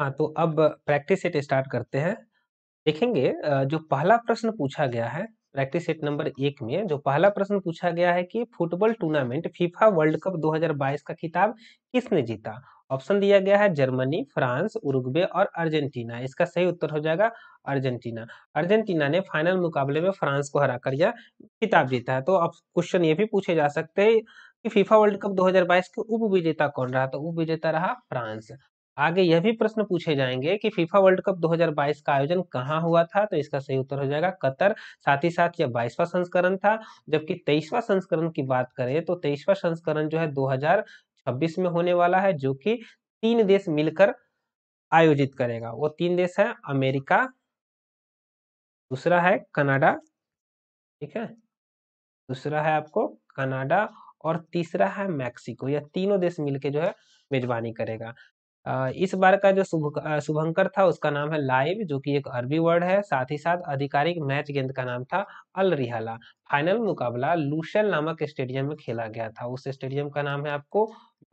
हाँ तो अब प्रैक्टिस सेट स्टार्ट करते हैं देखेंगे जो पहला प्रश्न पूछा गया है प्रैक्टिस सेट नंबर एक में जो पहला प्रश्न पूछा गया है कि football tournament FIFA World Cup 2022 का खिताब किसने जीता ऑप्शन दिया गया है जर्मनी फ्रांस उरुग्वे और अर्जेंटीना इसका सही उत्तर हो जाएगा अर्जेंटीना अर्जेंटीना ने फाइनल मुकाबले में फ्रांस को हरा कर यह खिताब जीता है तो अब क्वेश्चन ये भी पूछे जा सकते हैं कि फीफा वर्ल्ड कप 2022 के उप विजेता कौन रहा तो उप विजेता रहा फ्रांस आगे यह भी प्रश्न पूछे जाएंगे कि फीफा वर्ल्ड कप 2022 का आयोजन कहाँ हुआ था तो इसका सही उत्तर हो जाएगा कतर साथ ही साथ यह बाईसवा संस्करण था जबकि तेईसवा संस्करण की बात करें तो तेईसवा संस्करण जो है दो में होने वाला है जो कि तीन देश मिलकर आयोजित करेगा वो तीन देश है अमेरिका दूसरा है कनाडा ठीक है दूसरा है आपको कनाडा और तीसरा है मैक्सिको यह तीनों देश मिलकर जो है मेजबानी करेगा इस बार का जो शुभ शुभंकर था उसका नाम है लाइव जो कि एक अरबी वर्ड है साथ ही साथ आधिकारिक मैच गेंद का नाम था अल रिहाला फाइनल मुकाबला लूशेल नामक स्टेडियम में खेला गया था उस स्टेडियम का नाम है आपको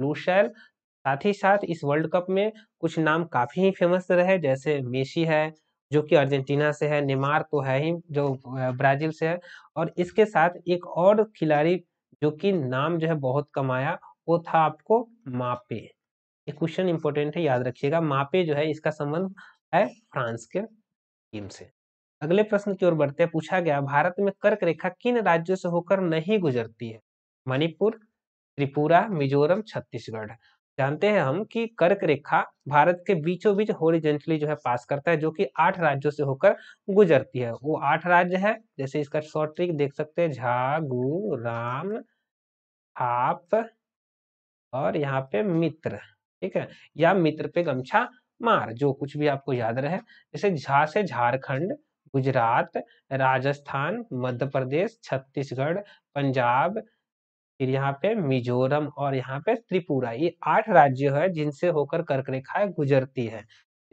लूशेल साथ ही साथ इस वर्ल्ड कप में कुछ नाम काफी ही फेमस रहे जैसे मेसी है जो कि अर्जेंटीना से है नेमार तो है ही जो ब्राजील से है और इसके साथ एक और खिलाड़ी जो कि नाम जो है बहुत कमाया वो था आपको मापे ये क्वेश्चन इंपॉर्टेंट है याद रखिएगा मापे जो है इसका संबंध है फ्रांस के टीम से अगले प्रश्न की ओर बढ़ते हैं पूछा गया भारत में कर्क रेखा किन राज्यों से होकर नहीं गुजरती है मणिपुर त्रिपुरा मिजोरम छत्तीसगढ़ जानते हैं हम कि कर्क रेखा भारत के बीचों बीच होरिजेंटली जो है पास करता है जो कि आठ राज्यों से होकर गुजरती है वो आठ राज्य है जैसे इसका शॉर्ट ट्रिक देख सकते हैं झा गु राम आप और यहाँ पे मित्र ठीक है या मित्र पे गमछा मार जो कुछ भी आपको याद रहे जैसे झा से झारखंड गुजरात राजस्थान मध्य प्रदेश छत्तीसगढ़ पंजाब फिर यहाँ पे मिजोरम और यहाँ पे त्रिपुरा ये आठ राज्य है जिनसे होकर कर्क रेखा गुजरती है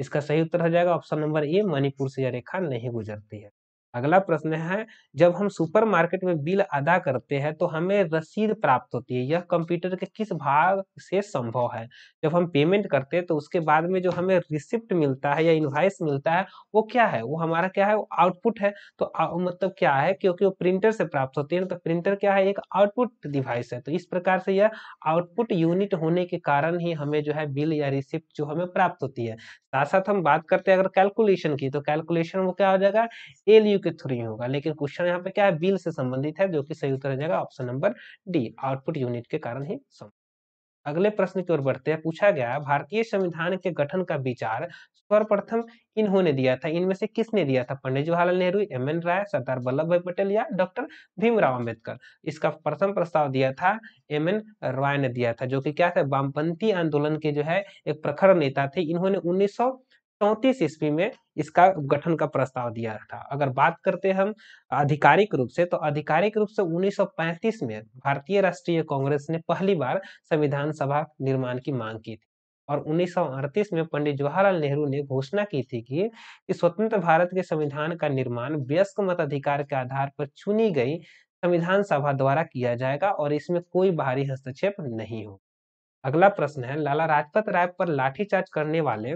इसका सही उत्तर हो जाएगा ऑप्शन नंबर ए मणिपुर से यह रेखा नहीं गुजरती है अगला प्रश्न है जब हम सुपरमार्केट में बिल अदा करते हैं तो हमें रसीद प्राप्त होती है यह कंप्यूटर के किस भाग से संभव है जब हम पेमेंट करते हैं तो उसके बाद में जो हमें रिसिप्ट मिलता है या इनवाइस मिलता है वो क्या है वो हमारा क्या है वो आउटपुट है तो आ, मतलब क्या है क्योंकि वो प्रिंटर से प्राप्त होती है तो प्रिंटर क्या है एक आउटपुट डिवाइस है तो इस प्रकार से यह आउटपुट यूनिट होने के कारण ही हमें जो है बिल या रिसिप्ट जो हमें प्राप्त होती है साथ साथ हम बात करते हैं अगर कैलकुलेशन की तो कैलकुलेशन वो क्या हो जाएगा एल यू के थ्रू ही होगा लेकिन क्वेश्चन यहाँ पे क्या है बिल से संबंधित है जो कि सही उत्तर जाएगा option number D output unit के कारण ही अगले प्रश्न की ओर बढ़ते हैं पूछा गया भारतीय संविधान के गठन का विचार सर्वप्रथम इन्होंने दिया था इनमें से किसने दिया था पंडित जवाहरलाल नेहरू एम एन राय सरदार वल्लभ भाई पटेल या डॉक्टर भीमराव अंबेडकर इसका प्रथम प्रस्ताव दिया था एम एन राय ने दिया था जो कि क्या था वामपंथी आंदोलन के जो है एक प्रखर नेता थे इन्होंने उन्नीस चौंतीस ईस्वी में इसका गठन का प्रस्ताव दिया था अगर बात करते हम आधिकारिक रूप से तो आधिकारिक रूप से 1935 में भारतीय राष्ट्रीय कांग्रेस ने पहली बार संविधान सभा निर्माण की मांग की थी और उन्नीस में पंडित जवाहरलाल नेहरू ने घोषणा की थी कि, कि स्वतंत्र भारत के संविधान का निर्माण वयस्क मताधिकार के आधार पर चुनी गई संविधान सभा द्वारा किया जाएगा और इसमें कोई बाहरी हस्तक्षेप नहीं हो अगला प्रश्न है लाला राजपत राय पर लाठीचार्ज करने वाले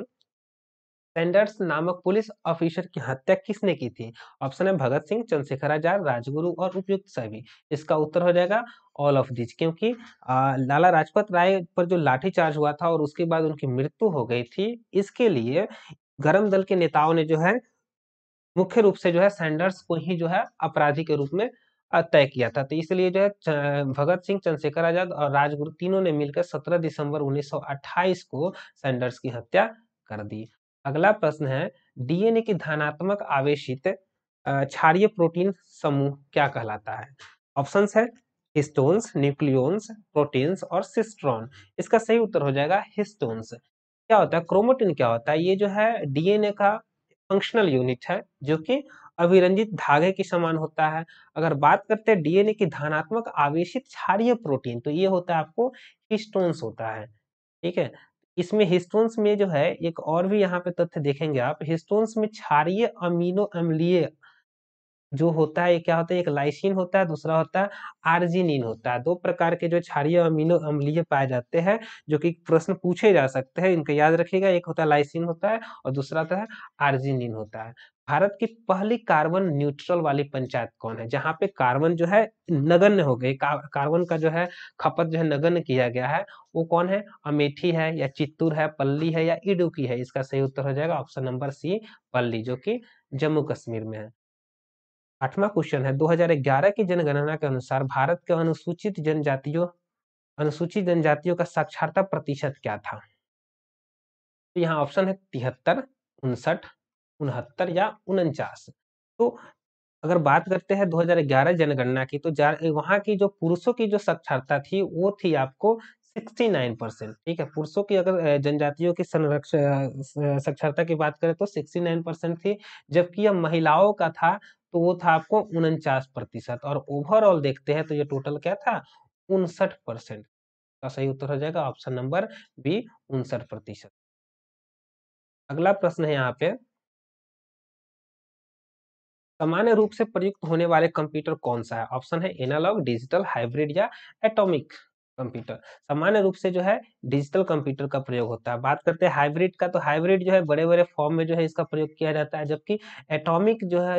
सेंडर्स नामक पुलिस ऑफिसर की हत्या किसने की थी ऑप्शन है भगत सिंह चंद्रशेखर आजाद राजगुरु और उपयुक्त सभी इसका उत्तर हो जाएगा ऑल ऑफ दिज क्योंकि लाला राजपत राय पर जो लाठीचार्ज हुआ था और उसके बाद उनकी मृत्यु हो गई थी इसके लिए गरम दल के नेताओं ने जो है मुख्य रूप से जो है सैंडर्स को ही जो है अपराधी के रूप में तय किया था तो इसलिए जो है भगत सिंह चंद्रशेखर आजाद और राजगुरु तीनों ने मिलकर 17 दिसंबर 1928 को सैंडर्स की हत्या कर दी अगला प्रश्न है डीएनए की धनात्मक आवेशित क्षारिय प्रोटीन समूह क्या कहलाता है ऑप्शन है हिस्टोन्स न्यूक्लियोन्स प्रोटीन्स और सिस्ट्रॉन इसका सही उत्तर हो जाएगा हिस्टोन्स क्या होता है क्रोमोटिन क्या होता है ये जो है डीएनए का फंक्शनल यूनिट है जो कि अभिरंजित धागे के समान होता है अगर बात करते हैं डीएनए की धनात्मक आवेशित क्षारिय प्रोटीन तो ये होता है आपको हिस्टोन्स होता है ठीक है इसमें हिस्टोन्स में जो है एक और भी यहाँ पे तथ्य देखेंगे आप हिस्टोन्स में क्षारिय अमीनो अम्लीय जो होता है क्या होता है एक लाइसिन होता है दूसरा होता है आर्जिनिन होता है दो प्रकार के जो क्षारिय अमीनो अम्लीय पाए जाते हैं जो कि प्रश्न पूछे जा सकते हैं इनको याद रखिएगा एक होता है लाइसिन होता है और दूसरा होता है आर्जिनिन होता है भारत की पहली कार्बन न्यूट्रल वाली पंचायत कौन है जहाँ पे कार्बन जो है नगण्य हो गई कार्बन का जो है खपत जो है नगण्य किया गया है वो कौन है अमेठी है या चित्तूर है पल्ली है या इडुकी है इसका सही उत्तर हो जाएगा ऑप्शन नंबर सी पल्ली जो कि जम्मू कश्मीर में है आठवां क्वेश्चन है 2011 की जनगणना के अनुसार भारत के अनुसूचित जनजातियों अनुसूचित जनजातियों का साक्षरता प्रतिशत क्या था तो यहाँ ऑप्शन है तिहत्तर उनसठ उनहत्तर या उनचास तो अगर बात करते हैं 2011 जनगणना की तो वहां की जो पुरुषों की जो साक्षरता थी वो थी आपको 69 परसेंट ठीक है पुरुषों की अगर जनजातियों की संरक्षण साक्षरता की बात करें तो 69 परसेंट थी जबकि यह महिलाओं का था तो वो था आपको उनचास प्रतिशत और ओवरऑल देखते हैं तो ये टोटल क्या था उनसठ परसेंट का तो सही उत्तर हो जाएगा ऑप्शन नंबर बी उनसठ प्रतिशत अगला प्रश्न है यहाँ पे सामान्य रूप से प्रयुक्त होने वाले कंप्यूटर कौन सा है ऑप्शन है एनालॉग डिजिटल हाइब्रिड या एटॉमिक कंप्यूटर सामान्य रूप से जो है डिजिटल कंप्यूटर का प्रयोग होता है बात करते हैं हाइब्रिड का तो हाइब्रिड जो है बड़े बड़े फॉर्म में जो है इसका प्रयोग किया जाता है जबकि एटॉमिक जो है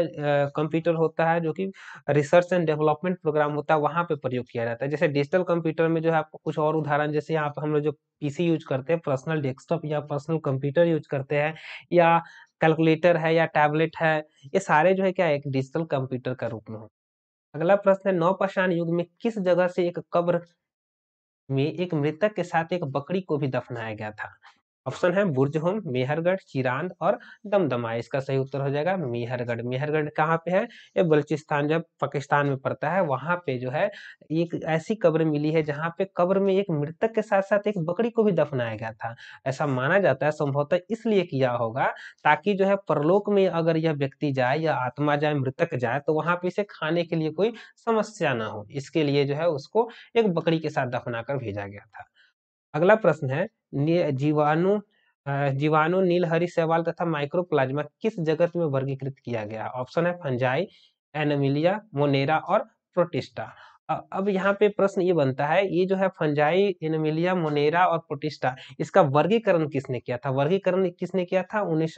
कंप्यूटर होता है जो कि रिसर्च एंड डेवलपमेंट प्रोग्राम होता है वहाँ पे प्रयोग किया जाता है जैसे डिजिटल कंप्यूटर में जो है आपको कुछ और उदाहरण जैसे यहाँ पर हम लोग जो पीसी यूज करते हैं पर्सनल डेस्कटॉप या पर्सनल कंप्यूटर यूज करते हैं या कैलकुलेटर है या टैबलेट है ये सारे जो है क्या एक डिजिटल कंप्यूटर का रूप में हो अगला प्रश्न है नौपाषाण युग में किस जगह से एक कब्र में एक मृतक के साथ एक बकरी को भी दफनाया गया था ऑप्शन है बुरजहोम मेहरगढ़ चिरांद और दमदमा इसका सही उत्तर हो जाएगा मेहरगढ़ मेहरगढ़ कहाँ पे है ये बलूचिस्तान जब पाकिस्तान में पड़ता है वहां पे जो है एक ऐसी कब्र मिली है जहाँ पे कब्र में एक मृतक के साथ साथ एक बकरी को भी दफनाया गया था ऐसा माना जाता है संभवतः इसलिए किया होगा ताकि जो है परलोक में अगर यह व्यक्ति जाए या आत्मा जाए मृतक जाए तो वहां पे इसे खाने के लिए कोई समस्या ना हो इसके लिए जो है उसको एक बकरी के साथ दफना कर भेजा गया था अगला प्रश्न है जीवाणु जीवाणु नीलहरी सेवाल तथा माइक्रोप्लाज्मा किस जगत में वर्गीकृत किया गया ऑप्शन है फंजाई एनमिलिया मोनेरा और प्रोटिस्टा अब यहाँ पे प्रश्न ये बनता है ये जो है फंजाई इनमिलिया मोनेरा और प्रोटिस्टा इसका वर्गीकरण किसने किया था वर्गीकरण किसने किया था उन्नीस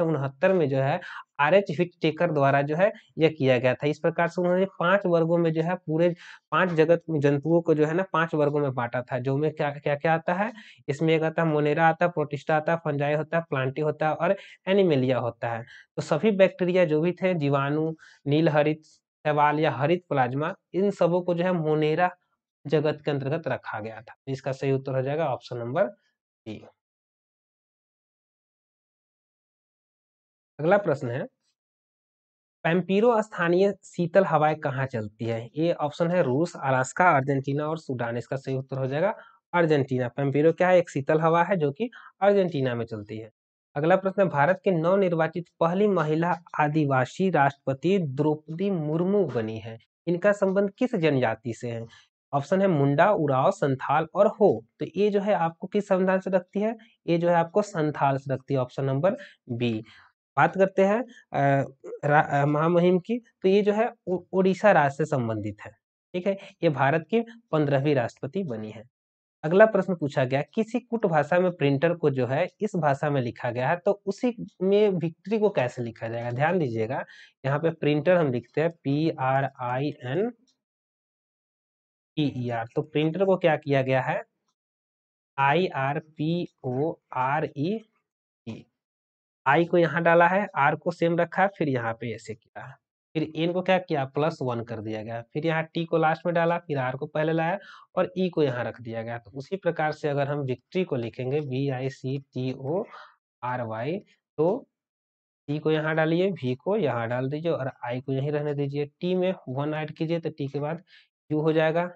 में जो है आर एच हिट टेकर द्वारा जो है यह किया गया था इस प्रकार से उन्होंने पांच वर्गों में जो है पूरे पांच जगत जंतुओं को जो है ना पांच वर्गों में बांटा था जो में क्या क्या क्या आता है इसमें एक आता है मोनेरा आता है प्रोटिस्टा आता है फंजाई होता है प्लांटी होता है और एनिमेलिया होता है तो सभी बैक्टीरिया जो भी थे जीवाणु नीलहरित शैवाल या हरित प्लाज्मा इन सबों को जो है मोनेरा जगत के अंतर्गत रखा गया था इसका सही उत्तर हो जाएगा ऑप्शन नंबर बी अगला प्रश्न है पैम्पीरो स्थानीय शीतल हवाएं कहाँ चलती है ये ऑप्शन है रूस अलास्का अर्जेंटीना और सूडान इसका सही उत्तर हो जाएगा अर्जेंटीना पेम्पीरो क्या है एक शीतल हवा है जो कि अर्जेंटीना में चलती है अगला प्रश्न भारत के नव निर्वाचित पहली महिला आदिवासी राष्ट्रपति द्रौपदी मुर्मू बनी है इनका संबंध किस जनजाति से है ऑप्शन है मुंडा उराव संथाल और हो तो ये जो है आपको किस संविधान से रखती है ये जो है आपको संथाल से रखती है ऑप्शन नंबर बी बात करते हैं महामहिम की तो ये जो है उड़ीसा राज्य से संबंधित है ठीक है ये भारत की पंद्रहवीं राष्ट्रपति बनी है अगला प्रश्न पूछा गया किसी कुट भाषा में प्रिंटर को जो है इस भाषा में लिखा गया है तो उसी में विक्ट्री को कैसे लिखा जाएगा ध्यान दीजिएगा यहाँ पे प्रिंटर हम लिखते हैं P R I N E R तो प्रिंटर को क्या किया गया है I R P O R E I को यहाँ डाला है आर को सेम रखा है फिर यहाँ पे ऐसे किया है फिर एन को क्या किया प्लस वन कर दिया गया फिर यहाँ टी को लास्ट में डाला फिर आर को पहले लाया और ई e को यहाँ रख दिया गया तो उसी प्रकार से अगर हम विक्ट्री को लिखेंगे V I C T O R Y तो टी को यहाँ डालिए वी को यहाँ डाल दीजिए और आई को यहीं रहने दीजिए टी में वन ऐड कीजिए तो टी के बाद यू हो जाएगा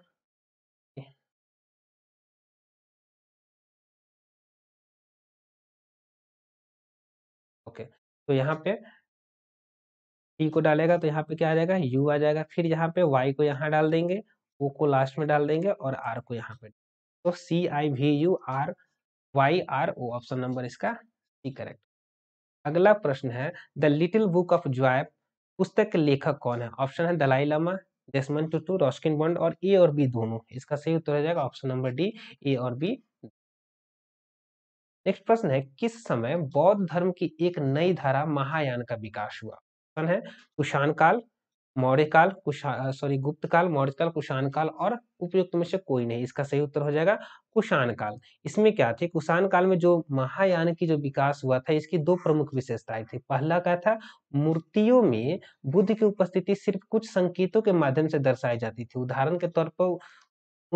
ओके तो यहाँ पे टी को डालेगा तो यहाँ पे क्या आ जाएगा यू आ जाएगा फिर यहाँ पे वाई को यहाँ डाल देंगे ओ को लास्ट में डाल देंगे और आर को यहाँ पे तो C I V U R Y R O option number इसका सी करेक्ट अगला प्रश्न है the little book of joy पुस्तक के लेखक कौन है ऑप्शन है Dalai Lama Desmond Tutu Ruskin Bond और ए और बी दोनों इसका सही उत्तर हो जाएगा ऑप्शन नंबर डी ए और बी नेक्स्ट प्रश्न है किस समय बौद्ध धर्म की एक नई धारा महायान का विकास हुआ कौन है कुषाण काल मौर्य काल सॉरी गुप्त काल मौर्य काल कुषाण काल और उपयुक्त में से कोई नहीं इसका सही उत्तर हो जाएगा कुषाण काल इसमें क्या थे कुषाण काल में जो महायान की जो विकास हुआ था इसकी दो प्रमुख विशेषताएं थी पहला क्या था मूर्तियों में बुद्ध की उपस्थिति सिर्फ कुछ संकेतों के माध्यम से दर्शाई जाती थी उदाहरण के तौर पर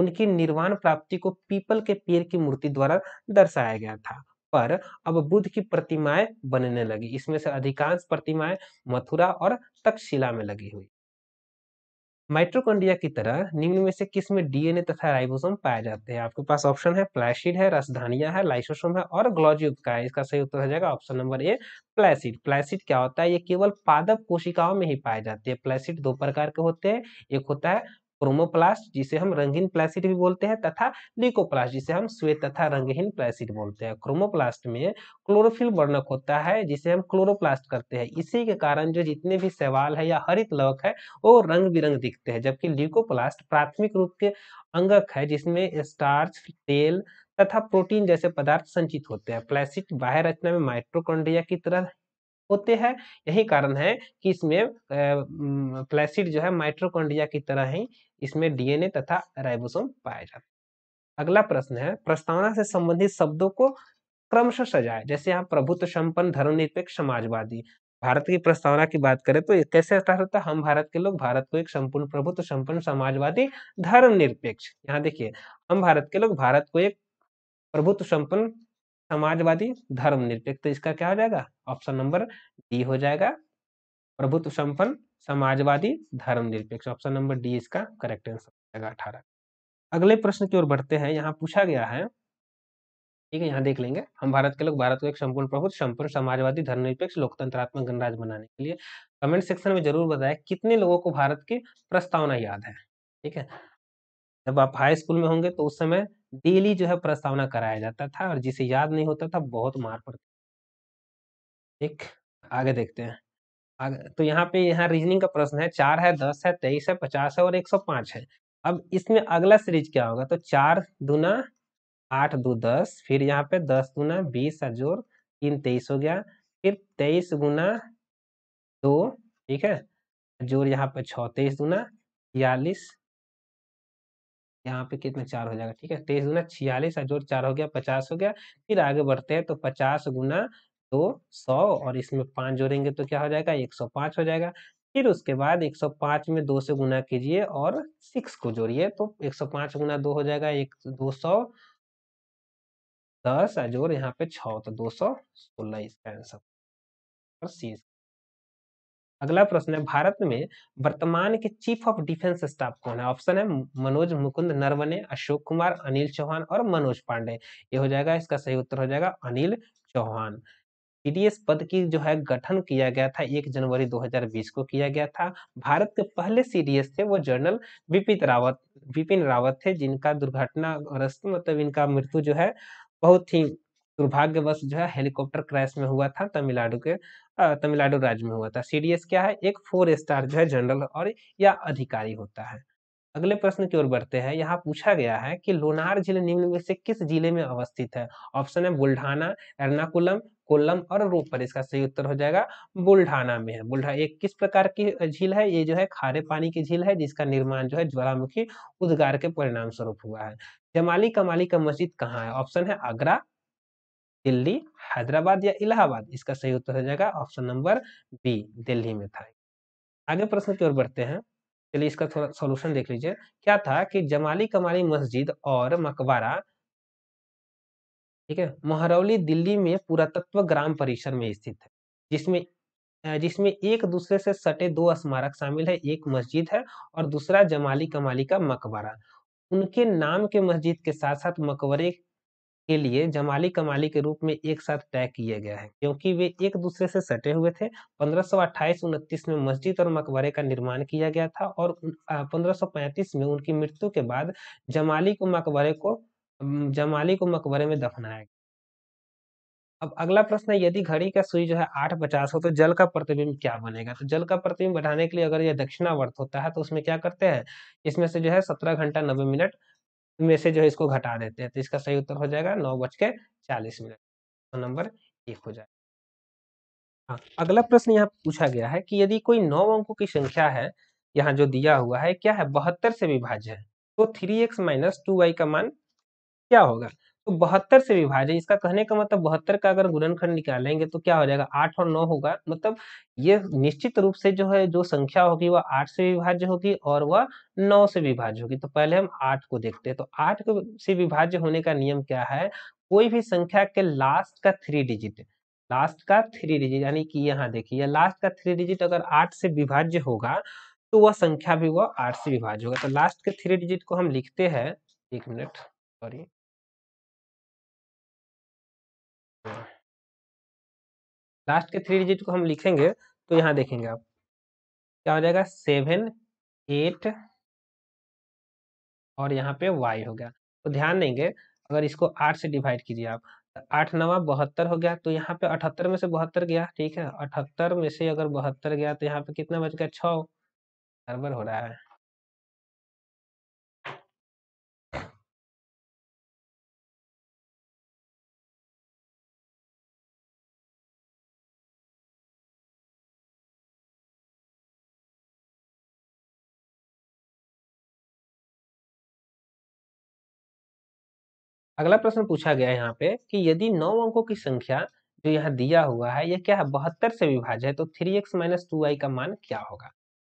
उनकी निर्वाण प्राप्ति को पीपल के पेड़ की मूर्ति द्वारा दर्शाया गया था पर अब बुद्ध की प्रतिमाएं बनने लगी इसमें से अधिकांश प्रतिमाएं मथुरा और तक्षशिला में लगी हुई माइट्रोकोडिया की तरह निम्न में से किस में डीएनए तथा राइबोसोम पाए जाते हैं आपके पास ऑप्शन है प्लासिड है रसधानिया है लाइसोसोम है और ग्लोज्यूब का है इसका सही उत्तर हो जाएगा option number A placid placid क्या होता है ये केवल पादप कोशिकाओं में ही पाए जाते हैं प्लेसिड दो प्रकार के होते हैं एक होता है क्रोमोप्लास्ट जिसे हम रंगीन प्लासिड भी बोलते हैं तथा लिकोप्लास्ट जिसे हम श्वेत तथा रंगहीन प्लासिड बोलते हैं क्रोमोप्लास्ट में क्लोरोफिल वर्णक होता है जिसे हम क्लोरोप्लास्ट करते हैं इसी के कारण जो जितने भी सवाल है या हरित लवक है वो रंग बिरंग दिखते हैं जबकि लिकोप्लास्ट प्राथमिक रूप के अंगक है जिसमें स्टार्च तेल तथा प्रोटीन जैसे पदार्थ संचित होते हैं प्लासिड बाह्य रचना में माइट्रोकॉन्ड्रिया की तरह होते हैं यही कारण है कि इसमें प्लेसिड जो है माइट्रोकॉन्डिया की तरह ही इसमें डीएनए तथा राइबोसोम पाया जाता है अगला प्रश्न है प्रस्तावना से संबंधित शब्दों को क्रमशः सजाए जैसे यहाँ प्रभुत्व संपन्न धर्मनिरपेक्ष समाजवादी भारत की प्रस्तावना की बात करें तो कैसे स्टार्ट होता है हम भारत के लोग भारत को एक संपूर्ण प्रभुत्व संपन्न समाजवादी धर्मनिरपेक्ष यहाँ देखिए हम भारत के लोग भारत को एक प्रभुत्व संपन्न समाजवादी धर्मनिरपेक्ष तो इसका क्या हो जाएगा ऑप्शन नंबर डी हो जाएगा प्रभुत्व संपन्न समाजवादी धर्मनिरपेक्ष ऑप्शन नंबर डी इसका करेक्ट आंसर हो जाएगा अठारह अगले प्रश्न की ओर बढ़ते हैं यहाँ पूछा गया है ठीक है यहाँ देख लेंगे हम भारत के लोग भारत को एक संपूर्ण प्रभुत्व संपूर्ण समाजवादी धर्मनिरपेक्ष लोकतंत्रात्मक गणराज्य बनाने के लिए कमेंट सेक्शन में जरूर बताएं कितने लोगों को भारत की प्रस्तावना याद है ठीक है जब आप हाई स्कूल में होंगे तो उस समय डेली जो है प्रस्तावना कराया जाता था और जिसे याद नहीं होता था बहुत मार पड़ती एक आगे देखते हैं आगे तो यहाँ पे यहाँ रीजनिंग का प्रश्न है चार है दस है तेईस है पचास है और एक सौ पांच है अब इसमें अगला सीरीज क्या होगा तो चार दूना आठ दो दस फिर यहाँ पे दस दूना बीस अजोर तीन तेईस हो गया फिर तेईस गुना दो ठीक है जोर यहाँ पे छ तेईस दूना छियालीस यहाँ पे कितना चार हो जाएगा ठीक है तेईस गुना छियालीस जोड़ चार हो गया पचास हो गया फिर आगे बढ़ते हैं तो पचास गुना दो सौ और इसमें पांच जोड़ेंगे तो क्या हो जाएगा एक सौ पांच हो जाएगा फिर उसके बाद एक सौ पांच में दो से गुना कीजिए और सिक्स को जोड़िए तो एक सौ पांच गुना दो हो जाएगा एक दो सौ दस जोड़ यहाँ पे छ तो दो सौ सोलह इसका आंसर सी अगला प्रश्न है भारत में वर्तमान के चीफ ऑफ डिफेंस स्टाफ कौन है ऑप्शन है मनोज मुकुंद नरवने अशोक कुमार अनिल चौहान और मनोज पांडे ये हो जाएगा इसका सही उत्तर हो जाएगा अनिल चौहान पीडीएस पद की जो है गठन किया गया था एक जनवरी 2020 को किया गया था भारत के पहले सीडीएस थे वो जनरल विपिन रावत विपिन रावत थे जिनका दुर्घटना दुर्घटनाग्रस्त मतलब इनका मृत्यु जो है बहुत ही दुर्भाग्यवश जो है हेलीकॉप्टर क्रैश में हुआ था तमिलनाडु के तमिलनाडु राज्य में हुआ था सीडीएस क्या है एक फोर स्टार जो है जनरल और या अधिकारी होता है अगले प्रश्न की ओर बढ़ते हैं यहाँ पूछा गया है कि लोनार जिले निम्न में से किस जिले में अवस्थित है ऑप्शन है बुल्ढाना एर्नाकुलम कोल्लम और रोपर इसका सही उत्तर हो जाएगा बुल्ढाना में है बुल्ढा एक किस प्रकार की झील है ये जो है खारे पानी की झील है जिसका निर्माण जो है ज्वालामुखी उद्गार के परिणाम स्वरूप हुआ है जमाली कमाली का मस्जिद कहाँ है ऑप्शन है आगरा दिल्ली हैदराबाद या इलाहाबाद इसका सही उत्तर हो जाएगा ऑप्शन नंबर बी दिल्ली में था आगे प्रश्न की ओर बढ़ते हैं चलिए इसका थोड़ा सॉल्यूशन देख लीजिए क्या था कि जमाली कमाली मस्जिद और मकबरा ठीक है महरौली दिल्ली में पुरातत्व ग्राम परिसर में स्थित है जिसमें जिसमें एक दूसरे से सटे दो स्मारक शामिल है एक मस्जिद है और दूसरा जमाली कमाली का मकबरा उनके नाम के मस्जिद के साथ साथ मकबरे के लिए जमाली कमाली के रूप में एक साथ टैग किया गया है क्योंकि वे एक दूसरे से सटे हुए थे पंद्रह सौ में मस्जिद और मकबरे का निर्माण किया गया था और पंद्रह में उनकी मृत्यु के बाद जमाली को मकबरे को जमाली को मकबरे में दफनाया गया अब अगला प्रश्न है यदि घड़ी का सुई जो है आठ पचास हो तो जल का प्रतिबिंब क्या बनेगा तो जल का प्रतिबिंब बढ़ाने के लिए अगर यह दक्षिणावर्त होता है तो उसमें क्या करते हैं इसमें से जो है सत्रह घंटा नब्बे मिनट में से जो है इसको घटा देते हैं तो इसका सही उत्तर हो जाएगा नौ बज के चालीस मिनट तो नंबर एक हो जाएगा हाँ अगला प्रश्न यहाँ पूछा गया है कि यदि कोई नौ अंकों की संख्या है यहाँ जो दिया हुआ है क्या है बहत्तर से विभाज्य है तो three X minus two Y का मान क्या होगा तो बहत्तर से विभाजित इसका कहने का मतलब बहत्तर का अगर गुणनखंड निकालेंगे तो क्या हो जाएगा आठ और नौ होगा मतलब ये निश्चित रूप से जो है जो संख्या होगी वह आठ से विभाज्य होगी और वह नौ से विभाज्य होगी तो पहले हम आठ को देखते हैं तो आठ से विभाज्य होने का नियम क्या है कोई भी संख्या के लास्ट का थ्री डिजिट लास्ट का थ्री डिजिट यानी कि यहाँ देखिए लास्ट का थ्री डिजिट अगर आठ से विभाज्य होगा तो वह संख्या भी वह आठ से विभाज्य होगा तो लास्ट के थ्री डिजिट को हम लिखते हैं एक मिनट सॉरी हाँ। लास्ट के थ्री डिजिट को हम लिखेंगे तो यहाँ देखेंगे आप क्या हो जाएगा सेवन एट और यहाँ पे वाई हो गया तो ध्यान देंगे अगर इसको आठ से डिवाइड कीजिए आप तो आठ नवा बहत्तर हो गया तो यहाँ पे अठहत्तर में से बहत्तर गया ठीक है अठहत्तर में से अगर बहत्तर गया तो यहाँ पे कितना बच गया छ हो रहा है अगला प्रश्न पूछा गया है यहाँ पे कि यदि नौ अंकों की संख्या जो यहाँ दिया हुआ है यह क्या है बहत्तर से विभाज्य है तो three X minus two Y का मान क्या होगा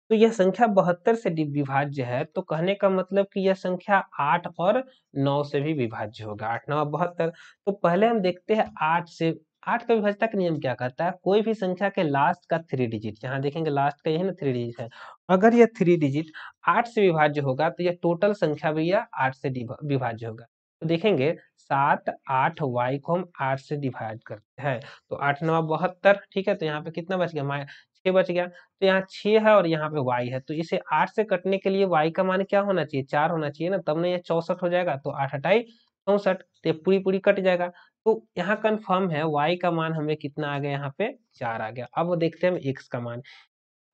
तो यह संख्या बहत्तर से विभाज्य है तो कहने का मतलब कि यह संख्या आठ और नौ से भी विभाज्य होगा आठ नौ बहत्तर तो पहले हम देखते हैं आठ से आठ का विभाज्यता का नियम क्या कहता है कोई भी संख्या के लास्ट का थ्री डिजिट यहाँ देखेंगे लास्ट का यही ना थ्री डिजिट है अगर यह थ्री डिजिट आठ से विभाज्य होगा तो यह टोटल संख्या भी यह आठ से विभाज्य होगा तो देखेंगे सात आठ वाई को हम आठ से डिवाइड करते हैं तो आठ नवा बहत्तर ठीक है तो यहाँ पे कितना बच गया छह बच गया तो यहाँ छः है और यहाँ पे वाई है तो इसे आठ से कटने के लिए वाई का मान क्या होना चाहिए चार होना चाहिए ना तब ना यह चौसठ हो जाएगा तो आठ हटाई चौसठ तो पूरी पूरी कट जाएगा तो यहाँ कन्फर्म है वाई का मान हमें कितना आ गया यहाँ पे चार आ गया अब देखते हैं हम एक्स का मान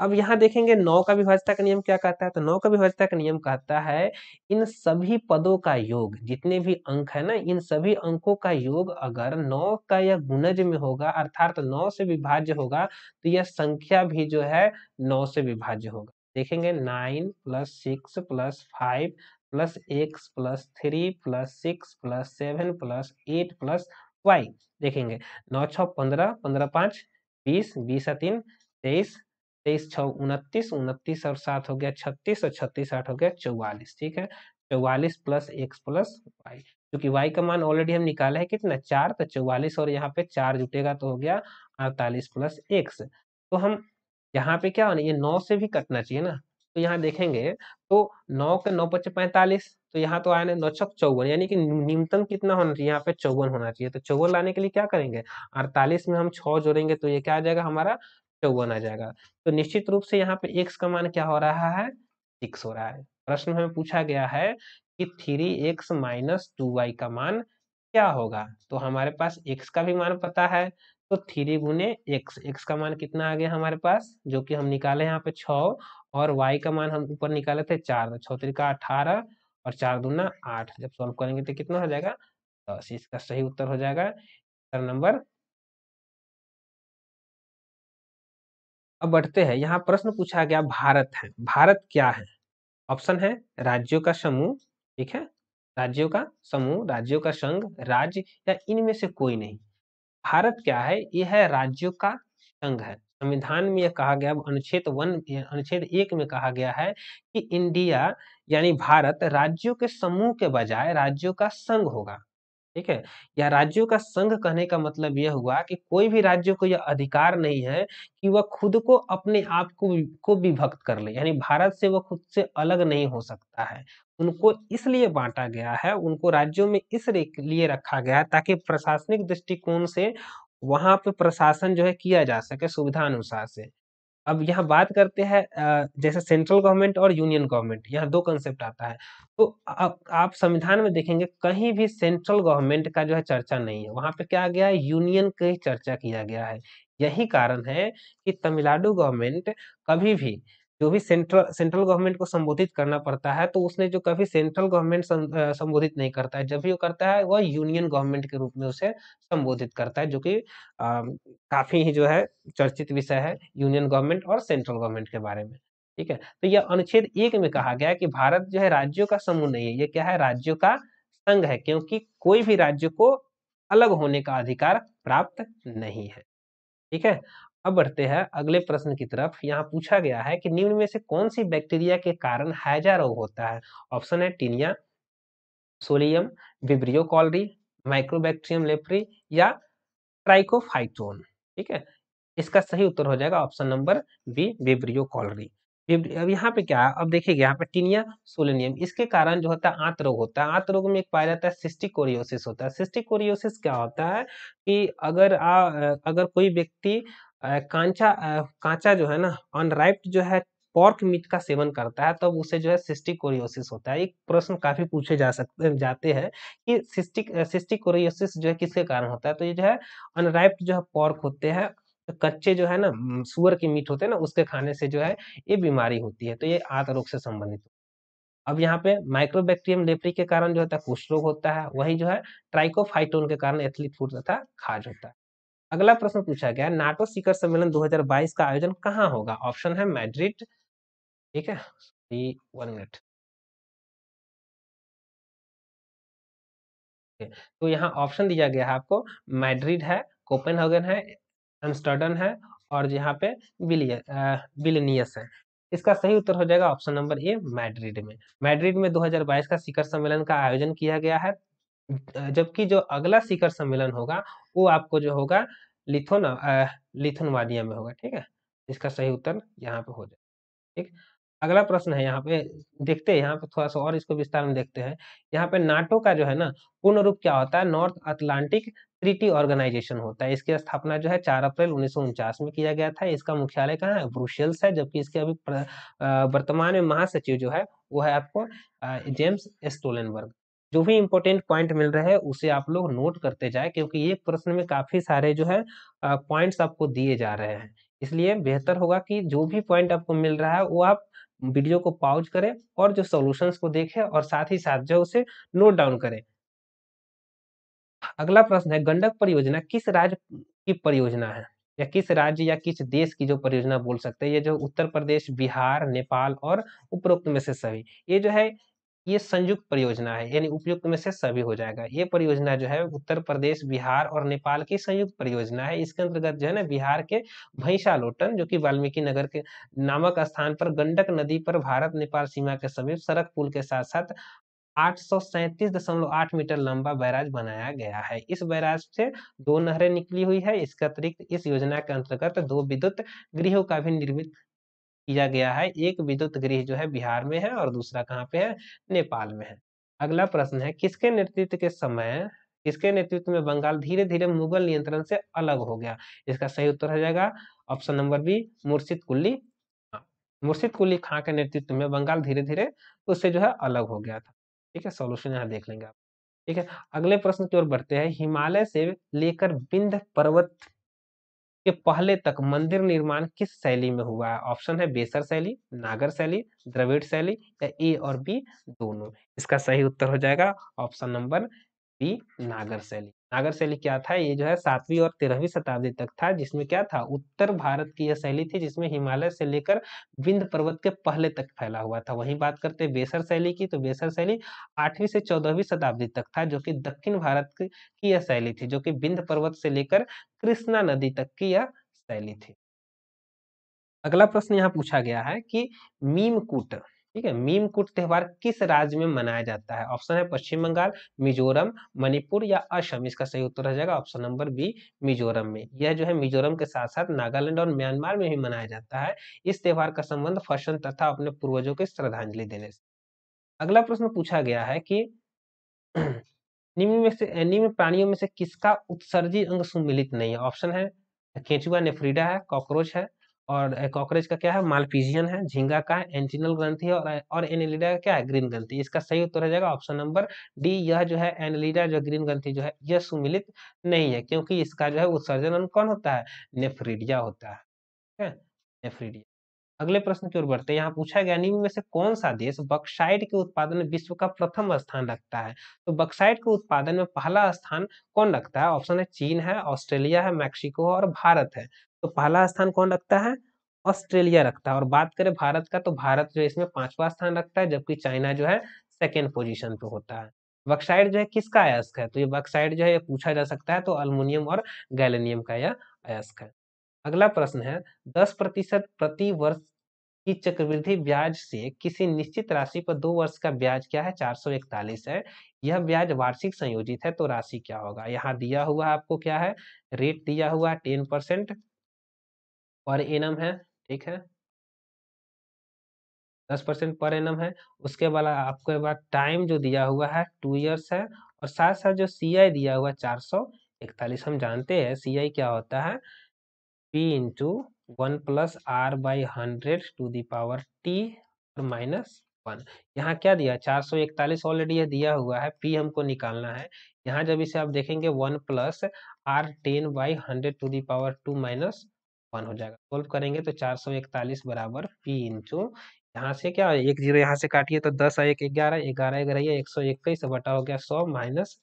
अब यहाँ देखेंगे नौ का विभाजता का नियम क्या कहता है तो नौ का विभाजता का नियम कहता है इन सभी पदों का योग जितने भी अंक है ना इन सभी अंकों का योग अगर नौ का यह गुणज में होगा अर्थात तो नौ से विभाज्य होगा तो यह संख्या भी जो है नौ से विभाज्य होगा देखेंगे nine plus six plus five plus X plus three plus six plus seven plus eight plus Y देखेंगे नौ छः पंद्रह पंद्रह पाँच बीस बीस तीन तेईस तेईस छ उनतीस उनतीस और सात हो गया छत्तीस और छत्तीस आठ हो गया चौवालीस ठीक है चौवालीस प्लस एक्स प्लस वाई क्योंकि वाई का मान ऑलरेडी हम निकाले हैं कितना चार तो चौवालीस और यहाँ पे चार जुटेगा तो हो गया अड़तालीस प्लस एक्स तो हम यहाँ पे क्या होना ये नौ से भी कटना चाहिए ना तो यहाँ देखेंगे तो नौ के नौ पच्चीस पैंतालीस तो यहाँ तो आया ना नौ छक चौवन यानी कि न्यूनतम कितना होना चाहिए यहाँ पे चौवन होना चाहिए तो चौवन लाने के लिए क्या करेंगे अड़तालीस में हम छः जोड़ेंगे तो ये क्या आ जाएगा हमारा चौवन आ जाएगा तो निश्चित रूप से यहाँ पे x का मान क्या हो रहा है सिक्स हो रहा है प्रश्न में पूछा गया है कि three X minus two Y का मान क्या होगा तो हमारे पास x का भी मान पता है तो थ्री गुने एक्स एक्स का मान कितना आ गया हमारे पास जो कि हम निकाले यहाँ पे छ और y का मान हम ऊपर निकाले थे चार तो छौतरी का अठारह और चार दूना आठ जब सॉल्व करेंगे तो कितना हो जाएगा दस तो इसका सही उत्तर हो जाएगा उत्तर नंबर अब बढ़ते हैं यहाँ प्रश्न पूछा गया भारत है भारत क्या है ऑप्शन है राज्यों का समूह ठीक है राज्यों का समूह राज्यों का संघ राज्य या इनमें से कोई नहीं भारत क्या है यह है राज्यों का संघ है संविधान में यह कहा गया अनुच्छेद वन अनुच्छेद एक में कहा गया है कि इंडिया यानी भारत राज्यों के समूह के बजाय राज्यों का संघ होगा ठीक है या राज्यों का संघ कहने का मतलब यह हुआ कि कोई भी राज्य को यह अधिकार नहीं है कि वह खुद को अपने आप को को विभक्त कर ले यानी भारत से वह खुद से अलग नहीं हो सकता है उनको इसलिए बांटा गया है उनको राज्यों में इसलिए रखा गया ताकि प्रशासनिक दृष्टिकोण से वहां पर प्रशासन जो है किया जा सके सुविधा अनुसार से अब यहाँ बात करते हैं जैसे सेंट्रल गवर्नमेंट और यूनियन गवर्नमेंट यहाँ दो कंसेप्ट आता है तो आप, आप संविधान में देखेंगे कहीं भी सेंट्रल गवर्नमेंट का जो है चर्चा नहीं है वहां पे क्या आ गया है यूनियन की चर्चा किया गया है यही कारण है कि तमिलनाडु गवर्नमेंट कभी भी जो भी सेंट्रल सेंट्रल गवर्नमेंट को संबोधित करना पड़ता है तो उसने जो कभी सेंट्रल गवर्नमेंट संबोधित नहीं करता है जब भी वो करता है वह यूनियन गवर्नमेंट के रूप में उसे संबोधित करता है जो कि काफी ही जो है चर्चित विषय है यूनियन गवर्नमेंट और सेंट्रल गवर्नमेंट के बारे में ठीक है तो यह अनुच्छेद एक में कहा गया है कि भारत जो है राज्यों का समूह नहीं है यह क्या है राज्यों का संघ है क्योंकि कोई भी राज्य को अलग होने का अधिकार प्राप्त नहीं है ठीक है अब बढ़ते हैं अगले प्रश्न की तरफ यहाँ पूछा गया है कि निम्न में से कौन सी बैक्टीरिया के कारण हैजा रोग होता है ऑप्शन है taenia solium vibrio cholerae mycobacterium leprae या ट्राइकोफाइटोन ठीक है इसका सही उत्तर हो जाएगा option number B vibrio cholerae अब यहाँ पे क्या है अब देखिए यहाँ पे टीनिया सोलेनियम इसके कारण जो होता है आंत रोग होता है आंत रोग में एक पाया जाता है सिस्टिकोरियोसिस होता है सिस्टिकोरियोसिस क्या होता है कि अगर आ, अगर कोई व्यक्ति कांचा कांचा जो है ना अनराइप्ड जो है पॉर्क मीट का सेवन करता है तब तो उसे जो है सिस्टिक कोरियोसिस होता है एक प्रश्न काफी पूछे जा सकते जाते हैं कि सिस्टिक सिस्टिक कोरियोसिस जो है किसके कारण होता है तो ये जो है अनराइप्ड जो है पॉर्क होते हैं कच्चे जो है ना सुअर के मीट होते हैं ना उसके खाने से जो है ये बीमारी होती है तो ये आत रोग से संबंधित अब यहाँ पे माइक्रोबैक्टीरियम लेप्री के कारण जो होता है कुष्ठ रोग होता है वही जो है ट्राइकोफाइटोन के कारण एथलीट फूड तथा खाज होता है अगला प्रश्न पूछा गया नाटो शिखर सम्मेलन 2022 का आयोजन कहाँ होगा ऑप्शन है मैड्रिड ठीक है वन मिनट तो यहाँ ऑप्शन दिया गया है आपको मैड्रिड है कोपेन है एम्स्टर्डन है और यहाँ पे बिलिनियस है इसका सही उत्तर हो जाएगा ऑप्शन नंबर ए मैड्रिड में मैड्रिड में 2022 का शिखर सम्मेलन का आयोजन किया गया है जबकि जो अगला शिखर सम्मेलन होगा वो आपको जो होगा लिथोन लिथोन वादिया में होगा ठीक है इसका सही उत्तर यहाँ पे हो जाए ठीक अगला प्रश्न है यहाँ पे देखते हैं यहाँ पे थोड़ा सा और इसको विस्तार में देखते हैं यहाँ पे नाटो का जो है ना पूर्ण रूप क्या होता है नॉर्थ अटलांटिक ट्रिटी ऑर्गेनाइजेशन होता है इसकी स्थापना जो है चार अप्रैल उन्नीस में किया गया था इसका मुख्यालय कहाँ है ब्रुसेल्स है जबकि इसके अभी वर्तमान में महासचिव जो है वो है आपको जेम्स स्टोलेनबर्ग जो भी इंपॉर्टेंट पॉइंट मिल रहे हैं उसे आप लोग नोट करते जाए क्योंकि एक प्रश्न में काफी सारे जो है पॉइंट्स आपको दिए जा रहे हैं इसलिए बेहतर होगा कि जो भी पॉइंट आपको मिल रहा है वो आप वीडियो को पाउज करें और जो सॉल्यूशंस को देखें और साथ ही साथ जो उसे नोट डाउन करें अगला प्रश्न है गंडक परियोजना किस राज्य की परियोजना है या किस राज्य या किस देश की जो परियोजना बोल सकते हैं ये जो उत्तर प्रदेश बिहार नेपाल और उपरोक्त में से सभी ये जो है ये संयुक्त परियोजना है यानी उपयुक्त में से सभी हो जाएगा ये परियोजना जो है उत्तर प्रदेश बिहार और नेपाल की संयुक्त परियोजना है इसके अंतर्गत जो है ना बिहार के भैंसालोटन जो कि वाल्मीकि नगर के नामक स्थान पर गंडक नदी पर भारत नेपाल सीमा के समीप सड़क पुल के साथ साथ आठ मीटर लंबा बैराज बनाया गया है इस बैराज से दो नहरें निकली हुई है इसके अतिरिक्त इस योजना के अंतर्गत दो विद्युत गृहों का भी निर्मित किया गया है एक विद्युत गृह जो है बिहार में है और दूसरा कहाँ पे है नेपाल में है अगला प्रश्न है किसके नेतृत्व के समय किसके नेतृत्व में बंगाल धीरे धीरे मुगल नियंत्रण से अलग हो गया इसका सही उत्तर हो जाएगा ऑप्शन नंबर बी मुर्शिद कुल्ली मुर्शिद कुल्ली खां के नेतृत्व में बंगाल धीरे धीरे उससे जो है अलग हो गया था ठीक है सोल्यूशन यहाँ देख लेंगे आप ठीक है अगले प्रश्न की ओर बढ़ते हैं हिमालय से लेकर बिंद पर्वत के पहले तक मंदिर निर्माण किस शैली में हुआ है ऑप्शन है बेसर शैली नागर शैली द्रविड़ शैली या ए और बी दोनों इसका सही उत्तर हो जाएगा ऑप्शन नंबर बी नागर शैली नागर शैली क्या था ये जो है सातवीं और तेरहवीं शताब्दी तक था जिसमें क्या था उत्तर भारत की यह शैली थी जिसमें हिमालय से लेकर विंध पर्वत के पहले तक फैला हुआ था वहीं बात करते हैं बेसर शैली की तो बेसर शैली आठवीं से चौदहवीं शताब्दी तक था जो कि दक्षिण भारत की यह शैली थी जो कि विंध पर्वत से लेकर कृष्णा नदी तक की यह शैली थी अगला प्रश्न यहाँ पूछा गया है कि मीमकूट ठीक है मीम कुट त्यौहार किस राज्य में मनाया जाता है ऑप्शन है पश्चिम बंगाल मिजोरम मणिपुर या असम इसका सही उत्तर हो जाएगा ऑप्शन नंबर बी मिजोरम में यह जो है मिजोरम के साथ साथ नागालैंड और म्यांमार में भी मनाया जाता है इस त्यौहार का संबंध फसल तथा अपने पूर्वजों के श्रद्धांजलि देने से अगला प्रश्न पूछा गया है कि निम्न में से निम्न प्राणियों में से किसका उत्सर्जी अंग सुमिलित नहीं है ऑप्शन है केंचुआ नेफ्रीडा है कॉकरोच है और कॉकरेज का क्या है मालपीजियन है झींगा का है एंटीनल ग्रंथि और और एनिलिडा का क्या है ग्रीन ग्रंथि इसका सही उत्तर हो जाएगा ऑप्शन नंबर डी यह जो है एनिलिडा जो ग्रीन ग्रंथि जो है यह सुमिलित नहीं है क्योंकि इसका जो है उत्सर्जन कौन होता है नेफ्रीडिया होता है नेफ्रीडिया अगले प्रश्न की ओर बढ़ते हैं यहाँ पूछा गया निम्न में से कौन सा देश बक्साइड के उत्पादन में विश्व का प्रथम स्थान रखता है तो बक्साइड के उत्पादन में पहला स्थान कौन रखता है ऑप्शन है चीन है ऑस्ट्रेलिया है मैक्सिको और भारत है तो पहला स्थान कौन रखता है ऑस्ट्रेलिया रखता है और बात करें भारत का तो भारत जो है इसमें पांचवा स्थान रखता है जबकि चाइना जो है सेकेंड पोजिशन पे होता है वक्साइड जो है किसका अयस्क है तो ये वक्साइड जो है ये पूछा जा सकता है तो अल्मोनियम और गैलेनियम का यह अयस्क है अगला प्रश्न है दस प्रतिशत प्रति वर्ष की चक्रवृद्धि ब्याज से किसी निश्चित राशि पर दो वर्ष का ब्याज क्या है चार सौ इकतालीस है यह ब्याज वार्षिक संयोजित है तो राशि क्या होगा यहाँ दिया हुआ आपको क्या है रेट दिया हुआ टेन परसेंट पर एनम है ठीक है दस परसेंट पर एनम है उसके बाद आपके बाद टाइम जो दिया हुआ है टू इयर्स है और साथ साथ जो सी आई दिया हुआ चार सौ इकतालीस हम जानते हैं सी आई क्या होता है P into one plus R by hundred to the power T और माइनस वन यहाँ क्या दिया चार सौ इकतालीस ऑलरेडी यह दिया हुआ है पी हमको निकालना है यहाँ जब इसे आप देखेंगे one plus R ten by hundred to the power two minus one हो जाएगा सोल्व करेंगे तो चार सौ इकतालीस बराबर पी इंचू यहाँ से क्या एक जीरो यहाँ से काटिए तो दस एक ग्यारह ग्यारह ग्यारह एक सौ इक्कीस बटा हो गया सौ माइनस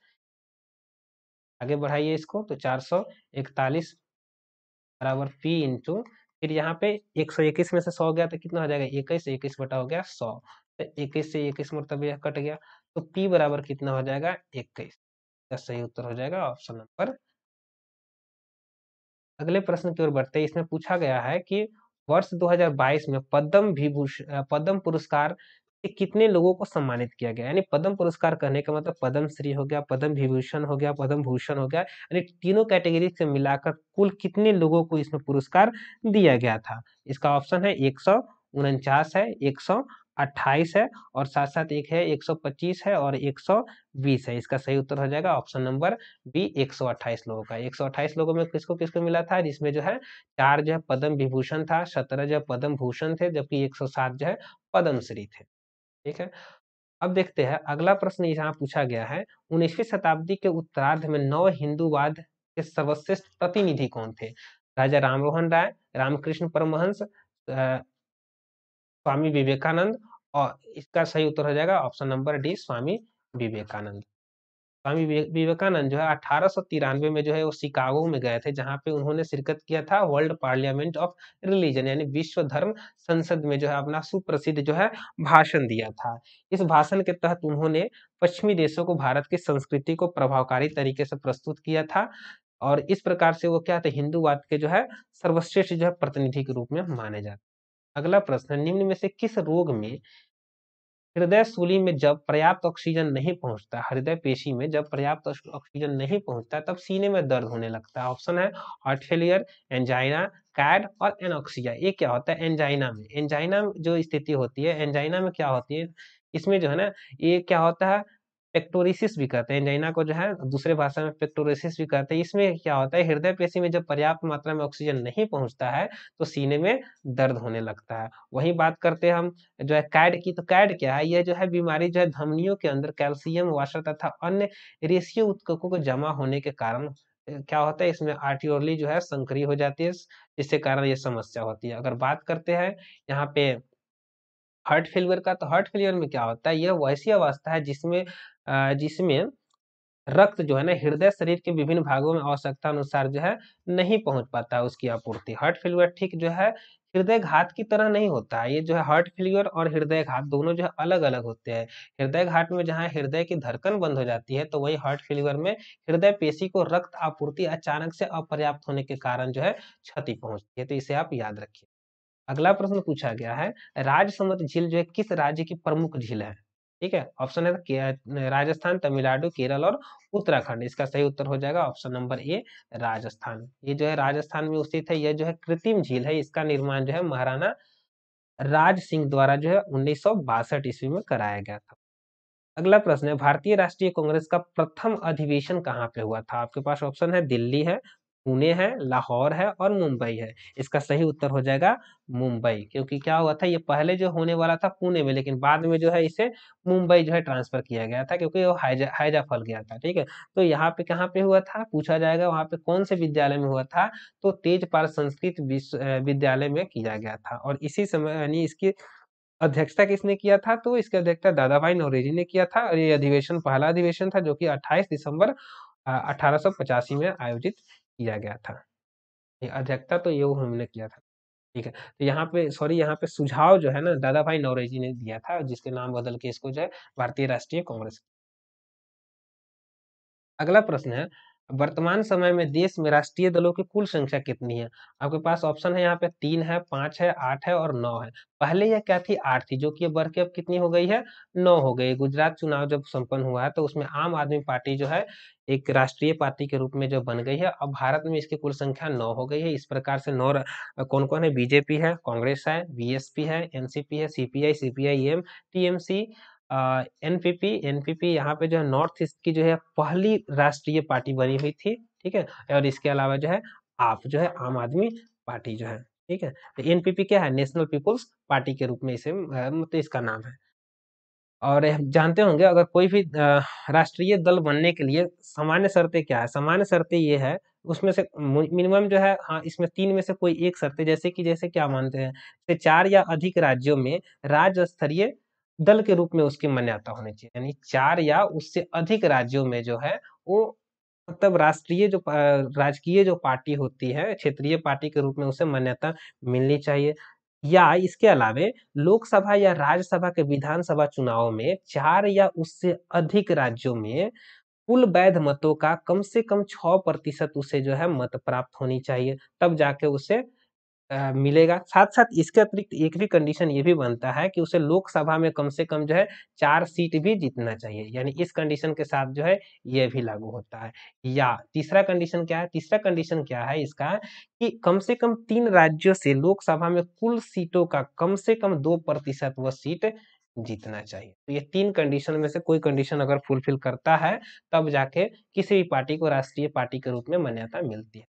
आगे बढ़ाइए इसको तो चार सौ इकतालीस बराबर पी इंटू फिर यहाँ पे एक सौ इक्कीस में से सौ गया तो कितना हो जाएगा इक्कीस इक्कीस बटा हो गया सौ तो इक्कीस से इक्कीस मतलब यह कट गया तो पी बराबर कितना हो जाएगा इक्कीस सही उत्तर हो जाएगा ऑप्शन नंबर अगले प्रश्न की ओर बढ़ते इसमें पूछा गया है कि वर्ष 2022 में पद्म विभूषण पद्म पुरस्कार से कितने लोगों को सम्मानित किया गया यानी पद्म पुरस्कार कहने का मतलब पद्म श्री हो गया पद्म विभूषण हो गया पद्म भूषण हो गया यानी तीनों कैटेगरी से मिलाकर कुल कितने लोगों को इसमें पुरस्कार दिया गया था इसका ऑप्शन है एक है एक सौ अट्ठाईस है और साथ साथ एक है 125 है और 120 है इसका सही उत्तर हो जाएगा ऑप्शन नंबर बी 128 लोगों का 128 लोगों में किसको किसको मिला था जिसमें जो है चार जो है पद्म विभूषण था सत्रह जो है पद्म भूषण थे जबकि 107 जो है पद्मश्री थे ठीक है अब देखते हैं अगला प्रश्न यहाँ पूछा गया है उन्नीसवीं शताब्दी के उत्तरार्ध में नव हिंदूवाद के सर्वश्रेष्ठ प्रतिनिधि कौन थे राजा राममोहन राय रामकृष्ण परमहंस स्वामी विवेकानंद और इसका सही उत्तर हो जाएगा option number D Swami Vivekananda Swami Vivekananda जो है अठारह में जो है वो शिकागो में गए थे जहाँ पे उन्होंने शिरकत किया था वर्ल्ड पार्लियामेंट ऑफ रिलीजन यानी विश्व धर्म संसद में जो है अपना सुप्रसिद्ध जो है भाषण दिया था इस भाषण के तहत उन्होंने पश्चिमी देशों को भारत की संस्कृति को प्रभावकारी तरीके से प्रस्तुत किया था और इस प्रकार से वो क्या थे हिंदूवाद के जो है सर्वश्रेष्ठ जो है प्रतिनिधि के रूप में माने जाते अगला प्रश्न निम्न में से किस रोग में हृदय सूली में जब पर्याप्त ऑक्सीजन नहीं पहुंचता हृदय पेशी में जब पर्याप्त ऑक्सीजन नहीं पहुंचता तब सीने में दर्द होने लगता है ऑप्शन है हार्ट फेलियर एंजाइना कैड और एनोक्सिया ये क्या होता है एंजाइना में एंजाइना जो स्थिति होती है एंजाइना में क्या होती है इसमें जो है ना ये क्या होता है पेक्टोरिसिस भी कहते हैं एंजाइना को जो है दूसरे भाषा में पेक्टोरिसिस भी कहते हैं इसमें क्या होता है हृदय पेशी में जब पर्याप्त मात्रा में ऑक्सीजन नहीं पहुंचता है तो सीने में दर्द होने लगता है वही बात करते हैं हम जो है कैड की तो कैड क्या है यह जो है बीमारी जो है धमनियों के अंदर कैल्सियम वाशर तथा अन्य रेशियो उत्कों को जमा होने के कारण क्या होता है इसमें आर्टियोरली जो है संक्रिय हो जाती है जिसके कारण ये समस्या होती है अगर बात करते हैं यहाँ पे हार्ट फेलियर का तो हार्ट फेलियर में क्या होता है यह वैसी अवस्था है जिसमें जिसमें रक्त जो है ना हृदय शरीर के विभिन्न भागों में आवश्यकता अनुसार जो है नहीं पहुंच पाता है उसकी आपूर्ति हार्ट फेलियर ठीक जो है हृदय घात की तरह नहीं होता है ये जो है हार्ट फेलियर और हृदय घात दोनों जो है अलग अलग होते हैं हृदय घात में जहाँ हृदय की धड़कन बंद हो जाती है तो वही हार्ट फेलियर में हृदय पेशी को रक्त आपूर्ति अचानक से अपर्याप्त होने के कारण जो है क्षति पहुंचती है तो इसे आप याद रखिए अगला प्रश्न पूछा गया है राजसमंद झील जो है किस राज्य की प्रमुख झील है ठीक है ऑप्शन है तो राजस्थान तमिलनाडु केरल और उत्तराखंड इसका सही उत्तर हो जाएगा ऑप्शन नंबर ए राजस्थान ये जो है राजस्थान में स्थित है यह जो है कृत्रिम झील है इसका निर्माण जो है महाराणा राज सिंह द्वारा जो है उन्नीस ईस्वी में कराया गया था अगला प्रश्न है भारतीय राष्ट्रीय कांग्रेस का प्रथम अधिवेशन कहाँ पे हुआ था आपके पास ऑप्शन है दिल्ली है पुणे है लाहौर है और मुंबई है इसका सही उत्तर हो जाएगा मुंबई क्योंकि क्या हुआ था ये पहले जो होने वाला था पुणे में लेकिन बाद में जो है इसे मुंबई जो है ट्रांसफर किया गया था क्योंकि वो हाइजा हाइजा फल गया था ठीक है तो यहाँ पे कहाँ पे हुआ था पूछा जाएगा वहाँ पे कौन से विद्यालय में हुआ था तो तेजपाल संस्कृत विद्यालय में किया गया था और इसी समय यानी इसकी अध्यक्षता किसने किया था तो इसकी अध्यक्षता दादा भाई नौरेजी ने किया था और ये अधिवेशन पहला अधिवेशन था जो कि अट्ठाईस दिसंबर अठारह में आयोजित किया गया था अध्यक्षता तो ये हमने किया था ठीक है तो यहाँ पे सॉरी यहाँ पे सुझाव जो है ना दादा भाई जी ने दिया था जिसके नाम बदल के इसको जो है भारतीय राष्ट्रीय कांग्रेस अगला प्रश्न है वर्तमान समय में देश में राष्ट्रीय दलों की कुल संख्या कितनी है आपके पास ऑप्शन है यहाँ पे तीन है पांच है आठ है और नौ है पहले यह क्या थी आठ थी जो कि बढ़ के अब कितनी हो गई है नौ हो गई गुजरात चुनाव जब संपन्न हुआ है तो उसमें आम आदमी पार्टी जो है एक राष्ट्रीय पार्टी के रूप में जो बन गई है अब भारत में इसकी कुल संख्या नौ हो गई है इस प्रकार से नौ कौन कौन है बीजेपी है कांग्रेस है बी है एनसीपी है CPI CPI M TMC NPP NPP यहाँ पे जो है नॉर्थ ईस्ट की जो है पहली राष्ट्रीय पार्टी बनी हुई थी ठीक है और इसके अलावा जो है आप जो है आम आदमी पार्टी जो है ठीक है तो एनपीपी क्या है नेशनल पीपुल्स पार्टी के रूप में इसे मतलब तो इसका नाम है और जानते होंगे अगर कोई भी राष्ट्रीय दल बनने के लिए सामान्य शर्तें क्या है सामान्य शर्तें ये है उसमें से मिनिमम जो है हाँ इसमें तीन में से कोई एक शर्तें जैसे कि जैसे क्या मानते हैं चार या अधिक राज्यों में राज्य स्तरीय दल के रूप में उसकी मान्यता होनी चाहिए यानी चार या उससे अधिक राज्यों में जो है वो मतलब राष्ट्रीय जो राजकीय जो पार्टी होती है क्षेत्रीय पार्टी के रूप में उसे मान्यता मिलनी चाहिए या इसके अलावे लोकसभा या राज्यसभा के विधानसभा चुनाव में चार या उससे अधिक राज्यों में कुल वैध मतों का कम से कम छह प्रतिशत उसे जो है मत प्राप्त होनी चाहिए तब जाके उसे मिलेगा साथ साथ इसके अतिरिक्त एक भी कंडीशन ये भी बनता है कि उसे लोकसभा में कम से कम जो है चार सीट भी जीतना चाहिए यानी इस कंडीशन के साथ जो है ये भी लागू होता है या तीसरा कंडीशन क्या है तीसरा कंडीशन क्या है इसका कि कम से कम तीन राज्यों से लोकसभा में कुल सीटों का कम से कम दो प्रतिशत वह सीट जीतना चाहिए तो ये तीन कंडीशन में से कोई कंडीशन अगर फुलफिल करता है तब जाके किसी भी पार्टी को राष्ट्रीय पार्टी के रूप में मान्यता मिलती है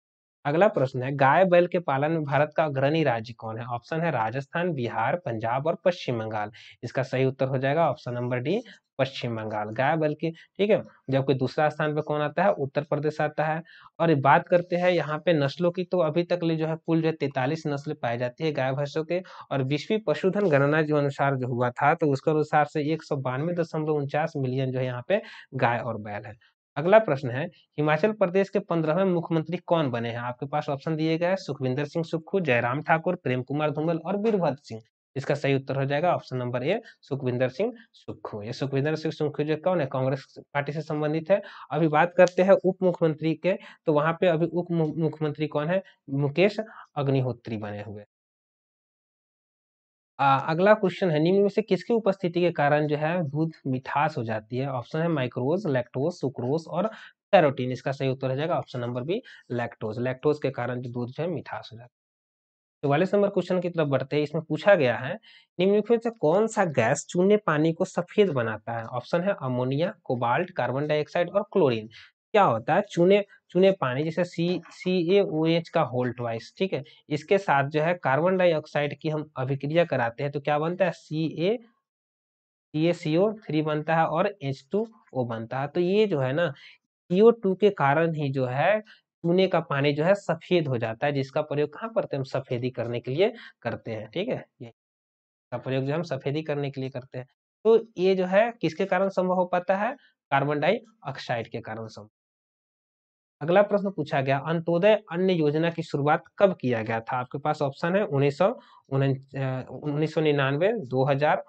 अगला प्रश्न है गाय बैल के पालन में भारत का अग्रणी राज्य कौन है ऑप्शन है राजस्थान बिहार पंजाब और पश्चिम बंगाल इसका सही उत्तर हो जाएगा option number D Paschim Bangal गाय बैल की ठीक है जबकि दूसरा स्थान पर कौन आता है उत्तर प्रदेश आता है और बात करते हैं यहाँ पे नस्लों की तो अभी तक ले जो है कुल जो है तैतालीस नस्ल पाई जाती है गाय भैंसों के और विश्वी पशुधन गणना जो अनुसार जो हुआ था तो उसके अनुसार से एक मिलियन जो है यहाँ पे गाय और बैल है अगला प्रश्न है हिमाचल प्रदेश के पंद्रहवें मुख्यमंत्री कौन बने हैं आपके पास ऑप्शन दिए गए सुखविंदर सिंह सुक्खू जयराम ठाकुर प्रेम कुमार धूमल और वीरभद्र सिंह इसका सही उत्तर हो जाएगा option number A Sukhvinder Singh Sukhu ये सुखविंदर सिंह सुक्खू जो कौन है कांग्रेस पार्टी से संबंधित है अभी बात करते हैं उप मुख्यमंत्री के तो वहां पे अभी उप मुख्यमंत्री कौन है मुकेश अग्निहोत्री बने हुए आ, अगला क्वेश्चन है निम्न में से किसकी उपस्थिति के कारण जो है दूध मिठास हो जाती है ऑप्शन है माइक्रोज लैक्टोज सुक्रोज और कैरोटीन इसका सही उत्तर हो जाएगा option number B lactose lactose के कारण जो दूध जो है मिठास हो जाती है चौवालीस नंबर क्वेश्चन की तरफ बढ़ते हैं इसमें पूछा गया है निम्नलिखित से कौन सा गैस चूने पानी को सफेद बनाता है ऑप्शन है अमोनिया कोबाल्ट कार्बन डाइऑक्साइड और क्लोरीन क्या होता है चूने चुने पानी जैसे C C A O H का होल ट्वाइस ठीक है इसके साथ जो है कार्बन डाइऑक्साइड की हम अभिक्रिया कराते हैं तो क्या बनता है सी ए सी ए सी ओ थ्री बनता है और एच टू ओ बनता है तो ये जो है ना ओ टू के कारण ही जो है चूने का पानी जो है सफेद हो जाता है जिसका प्रयोग कहाँ करते हैं हम सफेदी करने के लिए करते हैं ठीक है ये का प्रयोग जो हम सफेदी करने के लिए करते हैं तो ये जो है किसके कारण संभव हो पाता है कार्बन डाइऑक्साइड के कारण संभव अगला प्रश्न पूछा गया अंत्योदय अन्न योजना की शुरुआत कब किया गया था आपके पास ऑप्शन है उन्नीस सौ उन्नीस सौ दो हजार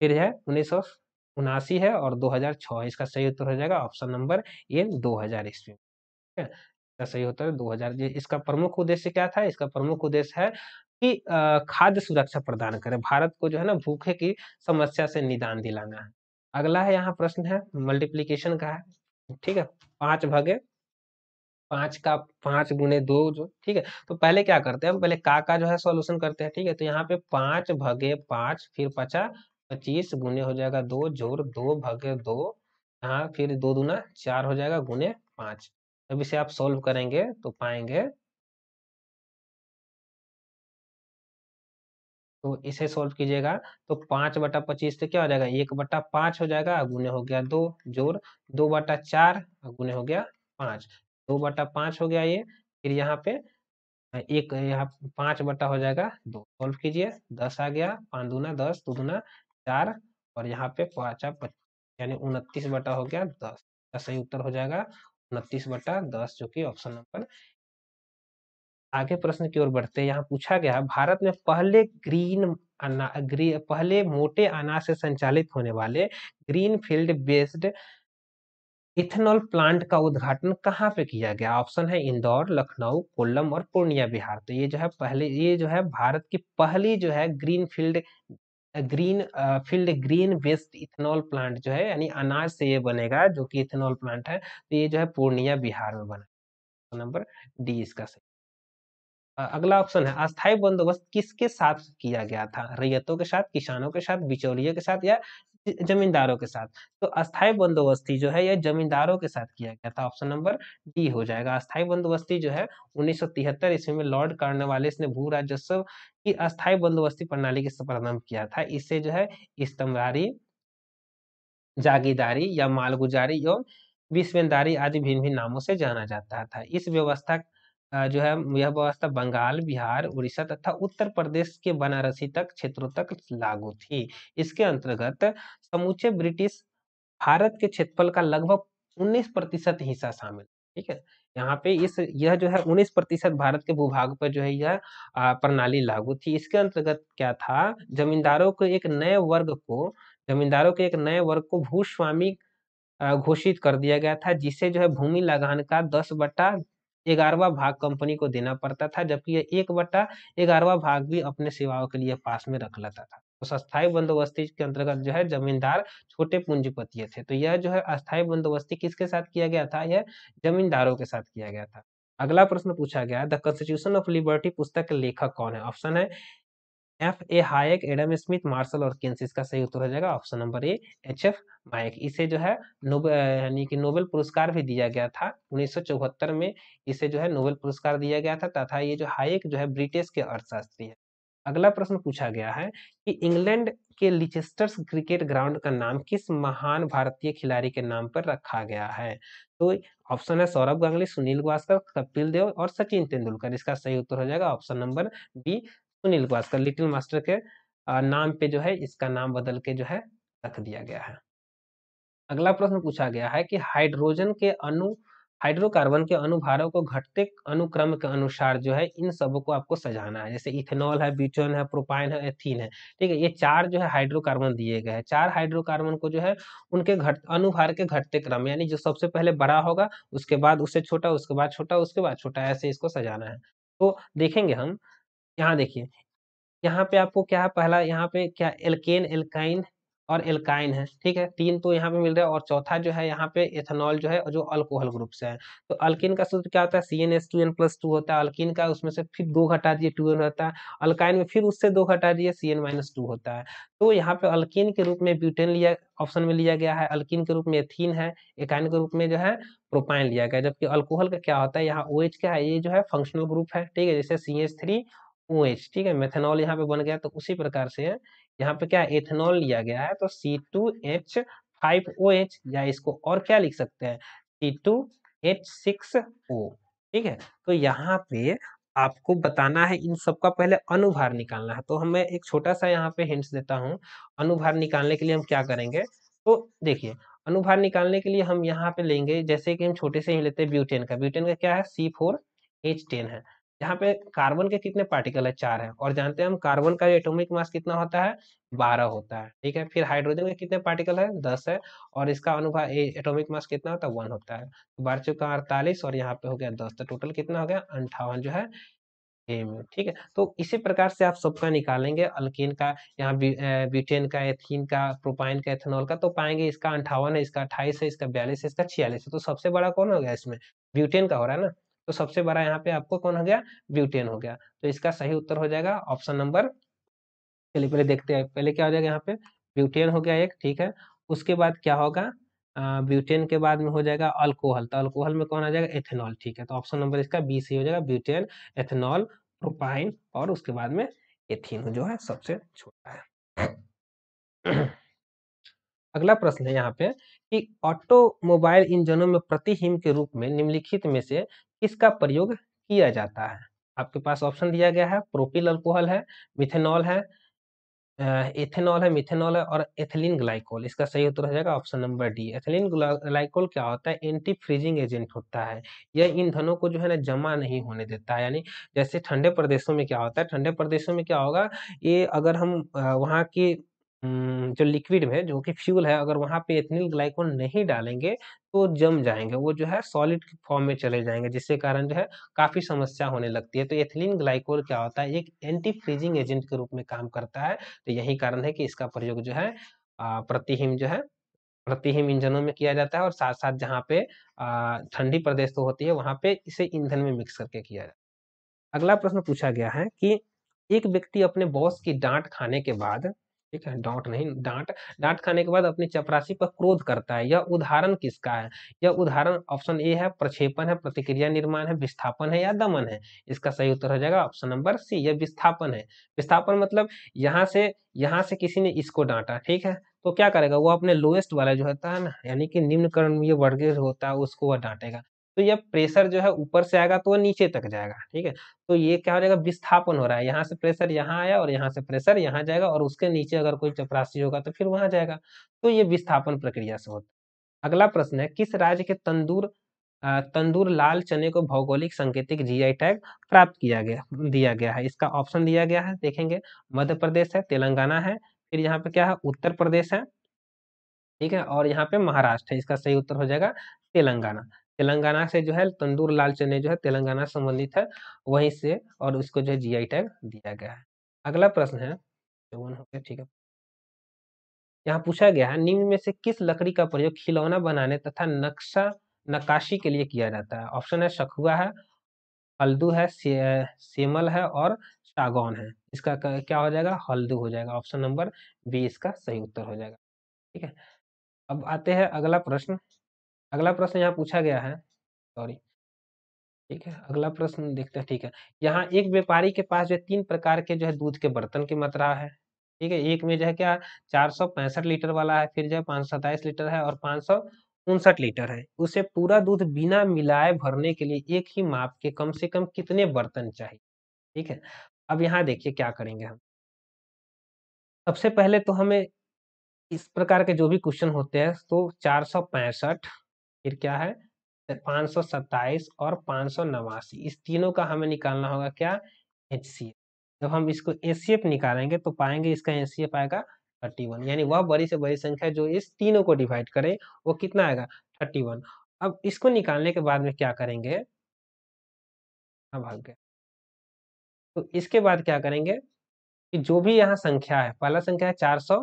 फिर है उन्नीस उनासी है और 2006 इसका सही उत्तर हो जाएगा ऑप्शन नंबर ए 2000 ईस्वी ठीक है सही उत्तर 2000 इसका प्रमुख उद्देश्य क्या था इसका प्रमुख उद्देश्य है कि खाद्य सुरक्षा प्रदान करें भारत को जो है ना भूखे की समस्या से निदान दिलाना है अगला है यहाँ प्रश्न है मल्टीप्लीकेशन का है ठीक है पांच भगे पांच का पांच गुने दो जो ठीक है तो पहले क्या करते हैं हम पहले का का जो है सॉल्यूशन करते हैं ठीक है तो यहाँ पे पांच भगे पांच फिर पचा पच्चीस गुने हो जाएगा दो जोर दो भगे दो यहाँ फिर दो दूना चार हो जाएगा गुने पांच अब इसे आप सॉल्व करेंगे तो पाएंगे तो इसे सॉल्व कीजिएगा तो पांच बटा पच्चीस से क्या हो जाएगा एक बटा पांच हो जाएगा गुने हो गया दो जोर दो बटा चार गुने हो गया पांच दो बटा पांच हो गया ये फिर यहाँ पे एक यहाँ पांच बटा हो जाएगा दो सॉल्व कीजिए दस आ गया पांच दूना दस दो दूना चार और यहाँ पे पच्चीस यानी उनतीस बटा हो गया दस का सही उत्तर हो जाएगा उनतीस बटा दस जो कि ऑप्शन नंबर आगे प्रश्न की ओर बढ़ते हैं यहाँ पूछा गया भारत में पहले ग्रीन अना ग्री, पहले मोटे अनाज से संचालित होने वाले green field based ethanol plant का उद्घाटन कहाँ पे किया गया ऑप्शन है इंदौर लखनऊ कोल्लम और पूर्णिया बिहार तो ये जो है पहले ये जो है भारत की पहली जो है green field green field green waste ethanol plant जो है यानी अनाज से ये बनेगा जो कि इथेनॉल प्लांट है तो ये जो है पूर्णिया बिहार में बना नंबर डी इसका सही अगला ऑप्शन है अस्थाई बंदोबस्त किसके साथ किया गया था रैयतों के साथ किसानों के साथ बिचौलियों के साथ या जमींदारों के साथ तो अस्थायी बंदोबस्ती जो है यह जमींदारों के साथ किया गया था ऑप्शन नंबर डी हो जाएगा अस्थाई बंदोबस्ती जो है उन्नीस ईस्वी में लॉर्ड कार्नवालिस ने भू राजस्व की अस्थाई बंदोबस्ती प्रणाली के प्रारंभ किया था इससे जो है इस्तमारी जागीदारी या मालगुजारी एवं विश्वेंदारी आदि भिन्न भिन्न नामों से जाना जाता था इस व्यवस्था जो है यह व्यवस्था बंगाल बिहार उड़ीसा तथा उत्तर प्रदेश के बनारसी तक क्षेत्रों तक लागू थी इसके अंतर्गत समूचे ब्रिटिश भारत के क्षेत्रफल का लगभग 19 प्रतिशत हिस्सा शामिल ठीक है यहाँ पे इस यह जो है 19 प्रतिशत भारत के भूभाग पर जो है यह प्रणाली लागू थी इसके अंतर्गत क्या था जमींदारों के एक नए वर्ग को जमींदारों के एक नए वर्ग को भूस्वामी घोषित कर दिया गया था जिसे जो है भूमि लगान का दस बटा ग्यारहवा भाग कंपनी को देना पड़ता था जबकि यह एक बट्टा ग्यारहवा भाग भी अपने सेवाओं के लिए पास में रख लेता था तो अस्थायी बंदोबस्ती के अंतर्गत जो है जमींदार छोटे पूंजीपति थे तो यह जो है अस्थायी बंदोबस्ती किसके साथ किया गया था यह जमींदारों के साथ किया गया था अगला प्रश्न पूछा गया द कॉन्स्टिट्यूशन ऑफ लिबर्टी पुस्तक के लेखक कौन है ऑप्शन है F A Hayek Adam Smith Marshall और किन्स इसका सही उत्तर हो जाएगा option number A H F Hayek इसे जो है नोबेल यानी कि नोबेल पुरस्कार भी दिया गया था उन्नीस में इसे जो है नोबेल पुरस्कार दिया गया था तथा ये जो हायक जो है ब्रिटिश के अर्थशास्त्री है अगला प्रश्न पूछा गया है कि इंग्लैंड के लिचेस्टर्स क्रिकेट ग्राउंड का नाम किस महान भारतीय खिलाड़ी के नाम पर रखा गया है तो ऑप्शन है सौरभ गांगुली सुनील गवास्कर कपिल देव और सचिन तेंदुलकर इसका सही उत्तर हो जाएगा option number B Sunil Gavaskar little master के नाम पे जो है इसका नाम बदल के जो है रख दिया गया है अगला प्रश्न पूछा गया है कि हाइड्रोजन के अनु हाइड्रोकार्बन के अनुभारों को घटते अनुक्रम के अनुसार जो है इन सब को आपको सजाना है जैसे इथेनॉल है ब्यूटेन है प्रोपाइन है एथीन है ठीक है ये चार जो है हाइड्रोकार्बन दिए गए हैं चार हाइड्रोकार्बन को जो है उनके घट अनुभार के घटते क्रम यानी जो सबसे पहले बड़ा होगा उसके बाद उससे छोटा उसके बाद छोटा उसके बाद छोटा ऐसे इसको सजाना है तो देखेंगे हम यहाँ देखिए यहाँ पे आपको क्या है पहला यहाँ पे क्या एल्केन एल्काइन और एल्काइन है ठीक है तीन तो यहाँ पे मिल रहा है और चौथा जो है यहाँ पे एथेनॉल जो है जो अल्कोहल ग्रुप से है तो अल्किन का सूत्र क्या होता है C N S two N plus two होता है अल्किन का उसमें से फिर दो घटा दिए टू एन होता है अल्काइन में फिर उससे दो घटा दिए सी एन माइनस टू होता है तो यहाँ पे अल्किन के रूप में ब्यूटेन लिया ऑप्शन में लिया गया है अल्किन के रूप में एथीन है एकाइन के रूप में जो है प्रोपाइन लिया गया जबकि अल्कोहल का क्या होता है यहाँ ओ OH क्या है ये जो है फंक्शनल ग्रुप है ठीक है जैसे C H three O H ठीक है मेथेनॉल यहाँ पे बन गया तो उसी प्रकार से यहाँ पे क्या एथेनॉल लिया गया है तो C two H five O H या इसको और क्या लिख सकते हैं C two H six O ठीक है तो यहाँ पे आपको बताना है इन सबका पहले अनुभार निकालना है तो हमें एक छोटा सा यहाँ पे हिंट्स देता हूँ अनुभार निकालने के लिए हम क्या करेंगे तो देखिए अनुभार निकालने के लिए हम यहाँ पे लेंगे जैसे कि हम छोटे से ही लेते हैं ब्यूटेन का ब्यूटेन का क्या है सी फोर एच टेन है यहाँ पे कार्बन के कितने पार्टिकल है चार है और जानते हैं हम कार्बन का एटोमिक मास कितना होता है बारह होता है ठीक है फिर हाइड्रोजन के कितने पार्टिकल है दस है और इसका अनुभव एटोमिक मास कितना होता है वन होता है तो बार चुका अड़तालीस और यहाँ पे हो गया दस तो टोटल कितना हो गया अंठावन जो है ठीक है तो इसी प्रकार से आप सबका निकालेंगे अल्किन का यहाँ ब्यूटेन का एथिन का प्रोपाइन का एथेनॉल का तो पाएंगे इसका अंठावन है इसका अट्ठाईस है इसका बयालीस है इसका छियालीस है तो सबसे बड़ा कौन हो गया इसमें ब्यूटेन का हो रहा है ना तो सबसे बड़ा यहाँ पे आपको कौन हो गया ब्यूटेन हो गया तो इसका सही उत्तर हो जाएगा ऑप्शन नंबर चलिए पहले देखते हैं पहले क्या हो जाएगा यहाँ पे ब्यूटेन हो गया एक ठीक है उसके बाद क्या होगा ब्यूटेन के बाद में हो जाएगा अल्कोहल तो अल्कोहल में कौन आ जाएगा एथेनॉल ठीक है तो ऑप्शन नंबर इसका बी सी हो जाएगा ब्यूटेन एथेनॉल प्रोपाइन और उसके बाद में एथीन जो है सबसे छोटा है अगला प्रश्न है यहाँ पे कि ऑटोमोबाइल इंजनों में प्रतिहिम के रूप में निम्नलिखित में से किसका प्रयोग किया जाता है आपके पास ऑप्शन दिया गया है प्रोपिल अल्कोहल है मिथेनॉल है एथेनॉल है मिथेनॉल है और एथिलीन ग्लाइकोल इसका सही उत्तर हो जाएगा option number D ethylene glycol क्या होता है एंटी फ्रीजिंग एजेंट होता है यह ईंधनों को जो है ना जमा नहीं होने देता है यानी जैसे ठंडे प्रदेशों में क्या होता है ठंडे प्रदेशों में क्या होगा ये अगर हम वहाँ की जो लिक्विड में जो कि फ्यूल है अगर वहाँ पे एथनिल ग्लाइकोन नहीं डालेंगे तो जम जाएंगे वो जो है सॉलिड फॉर्म में चले जाएंगे जिसके कारण जो है काफ़ी समस्या होने लगती है तो एथिलीन ग्लाइकोल क्या होता है एक एंटी फ्रीजिंग एजेंट के रूप में काम करता है तो यही कारण है कि इसका प्रयोग जो है प्रतिहिम जो है प्रतिहिम इंजनों में किया जाता है और साथ साथ जहाँ पे ठंडी प्रदेश तो होती है वहाँ पे इसे ईंधन में मिक्स करके किया जाता है अगला प्रश्न पूछा गया है कि एक व्यक्ति अपने बॉस की डांट खाने के बाद ठीक है डांट नहीं डांट डांट खाने के बाद अपनी चपरासी पर क्रोध करता है यह उदाहरण किसका है यह उदाहरण ऑप्शन ए है प्रक्षेपण है प्रतिक्रिया निर्माण है विस्थापन है या दमन है इसका सही उत्तर हो जाएगा ऑप्शन नंबर सी यह विस्थापन है विस्थापन मतलब यहाँ से यहाँ से किसी ने इसको डांटा ठीक है तो क्या करेगा वो अपने लोएस्ट वाला जो होता है ना यानी कि निम्नकरण ये वर्गीय होता है उसको वह डांटेगा तो यह प्रेशर जो है ऊपर से आएगा तो वह नीचे तक जाएगा ठीक है तो ये क्या हो जाएगा विस्थापन हो रहा है यहाँ से प्रेशर यहाँ आया और यहाँ से प्रेशर यहाँ जाएगा और उसके नीचे अगर कोई चपरासी होगा तो फिर वहां जाएगा तो ये विस्थापन प्रक्रिया से होता है अगला प्रश्न है किस राज्य के तंदूर तंदूर लाल चने को भौगोलिक संकेतिक जीआई टैग प्राप्त किया गया दिया गया है इसका ऑप्शन दिया गया है देखेंगे मध्य प्रदेश है तेलंगाना है फिर यहाँ पे क्या है उत्तर प्रदेश है ठीक है और यहाँ पे महाराष्ट्र है इसका सही उत्तर हो जाएगा तेलंगाना तेलंगाना से जो है तंदूर लाल चने जो है तेलंगाना संबंधित है वहीं से और उसको जो है आई टैग दिया गया है अगला प्रश्न है ठीक है यहाँ पूछा गया है निम्न में से किस लकड़ी का प्रयोग खिलौना बनाने तथा नक्शा नक्काशी के लिए किया जाता है ऑप्शन है सखुआ है हल्दू है से, सेमल है और सागौन है इसका क्या हो जाएगा हल्दू हो जाएगा ऑप्शन नंबर बी इसका सही उत्तर हो जाएगा ठीक है अब आते हैं अगला प्रश्न अगला प्रश्न यहाँ पूछा गया है सॉरी ठीक है अगला प्रश्न देखते हैं ठीक है यहाँ एक व्यापारी के पास जो तीन प्रकार के जो है दूध के बर्तन की मात्रा है ठीक है एक में जो है क्या चार लीटर वाला है फिर जो है पाँच लीटर है और पाँच उनसठ लीटर है उसे पूरा दूध बिना मिलाए भरने के लिए एक ही माप के कम से कम कितने बर्तन चाहिए ठीक है अब यहाँ देखिए क्या करेंगे हम सबसे पहले तो हमें इस प्रकार के जो भी क्वेश्चन होते हैं तो चार सौ पैंसठ फिर क्या है पाँच और पाँच इस तीनों का हमें निकालना होगा क्या एच जब हम इसको एफ निकालेंगे तो पाएंगे इसका एच आएगा थर्टी वन यानी वह बड़ी से बड़ी संख्या जो इस तीनों को डिवाइड करे वो कितना आएगा थर्टी वन अब इसको निकालने के बाद में क्या करेंगे भाग गया तो इसके बाद क्या करेंगे कि जो भी यहाँ संख्या है पहला संख्या है चार सौ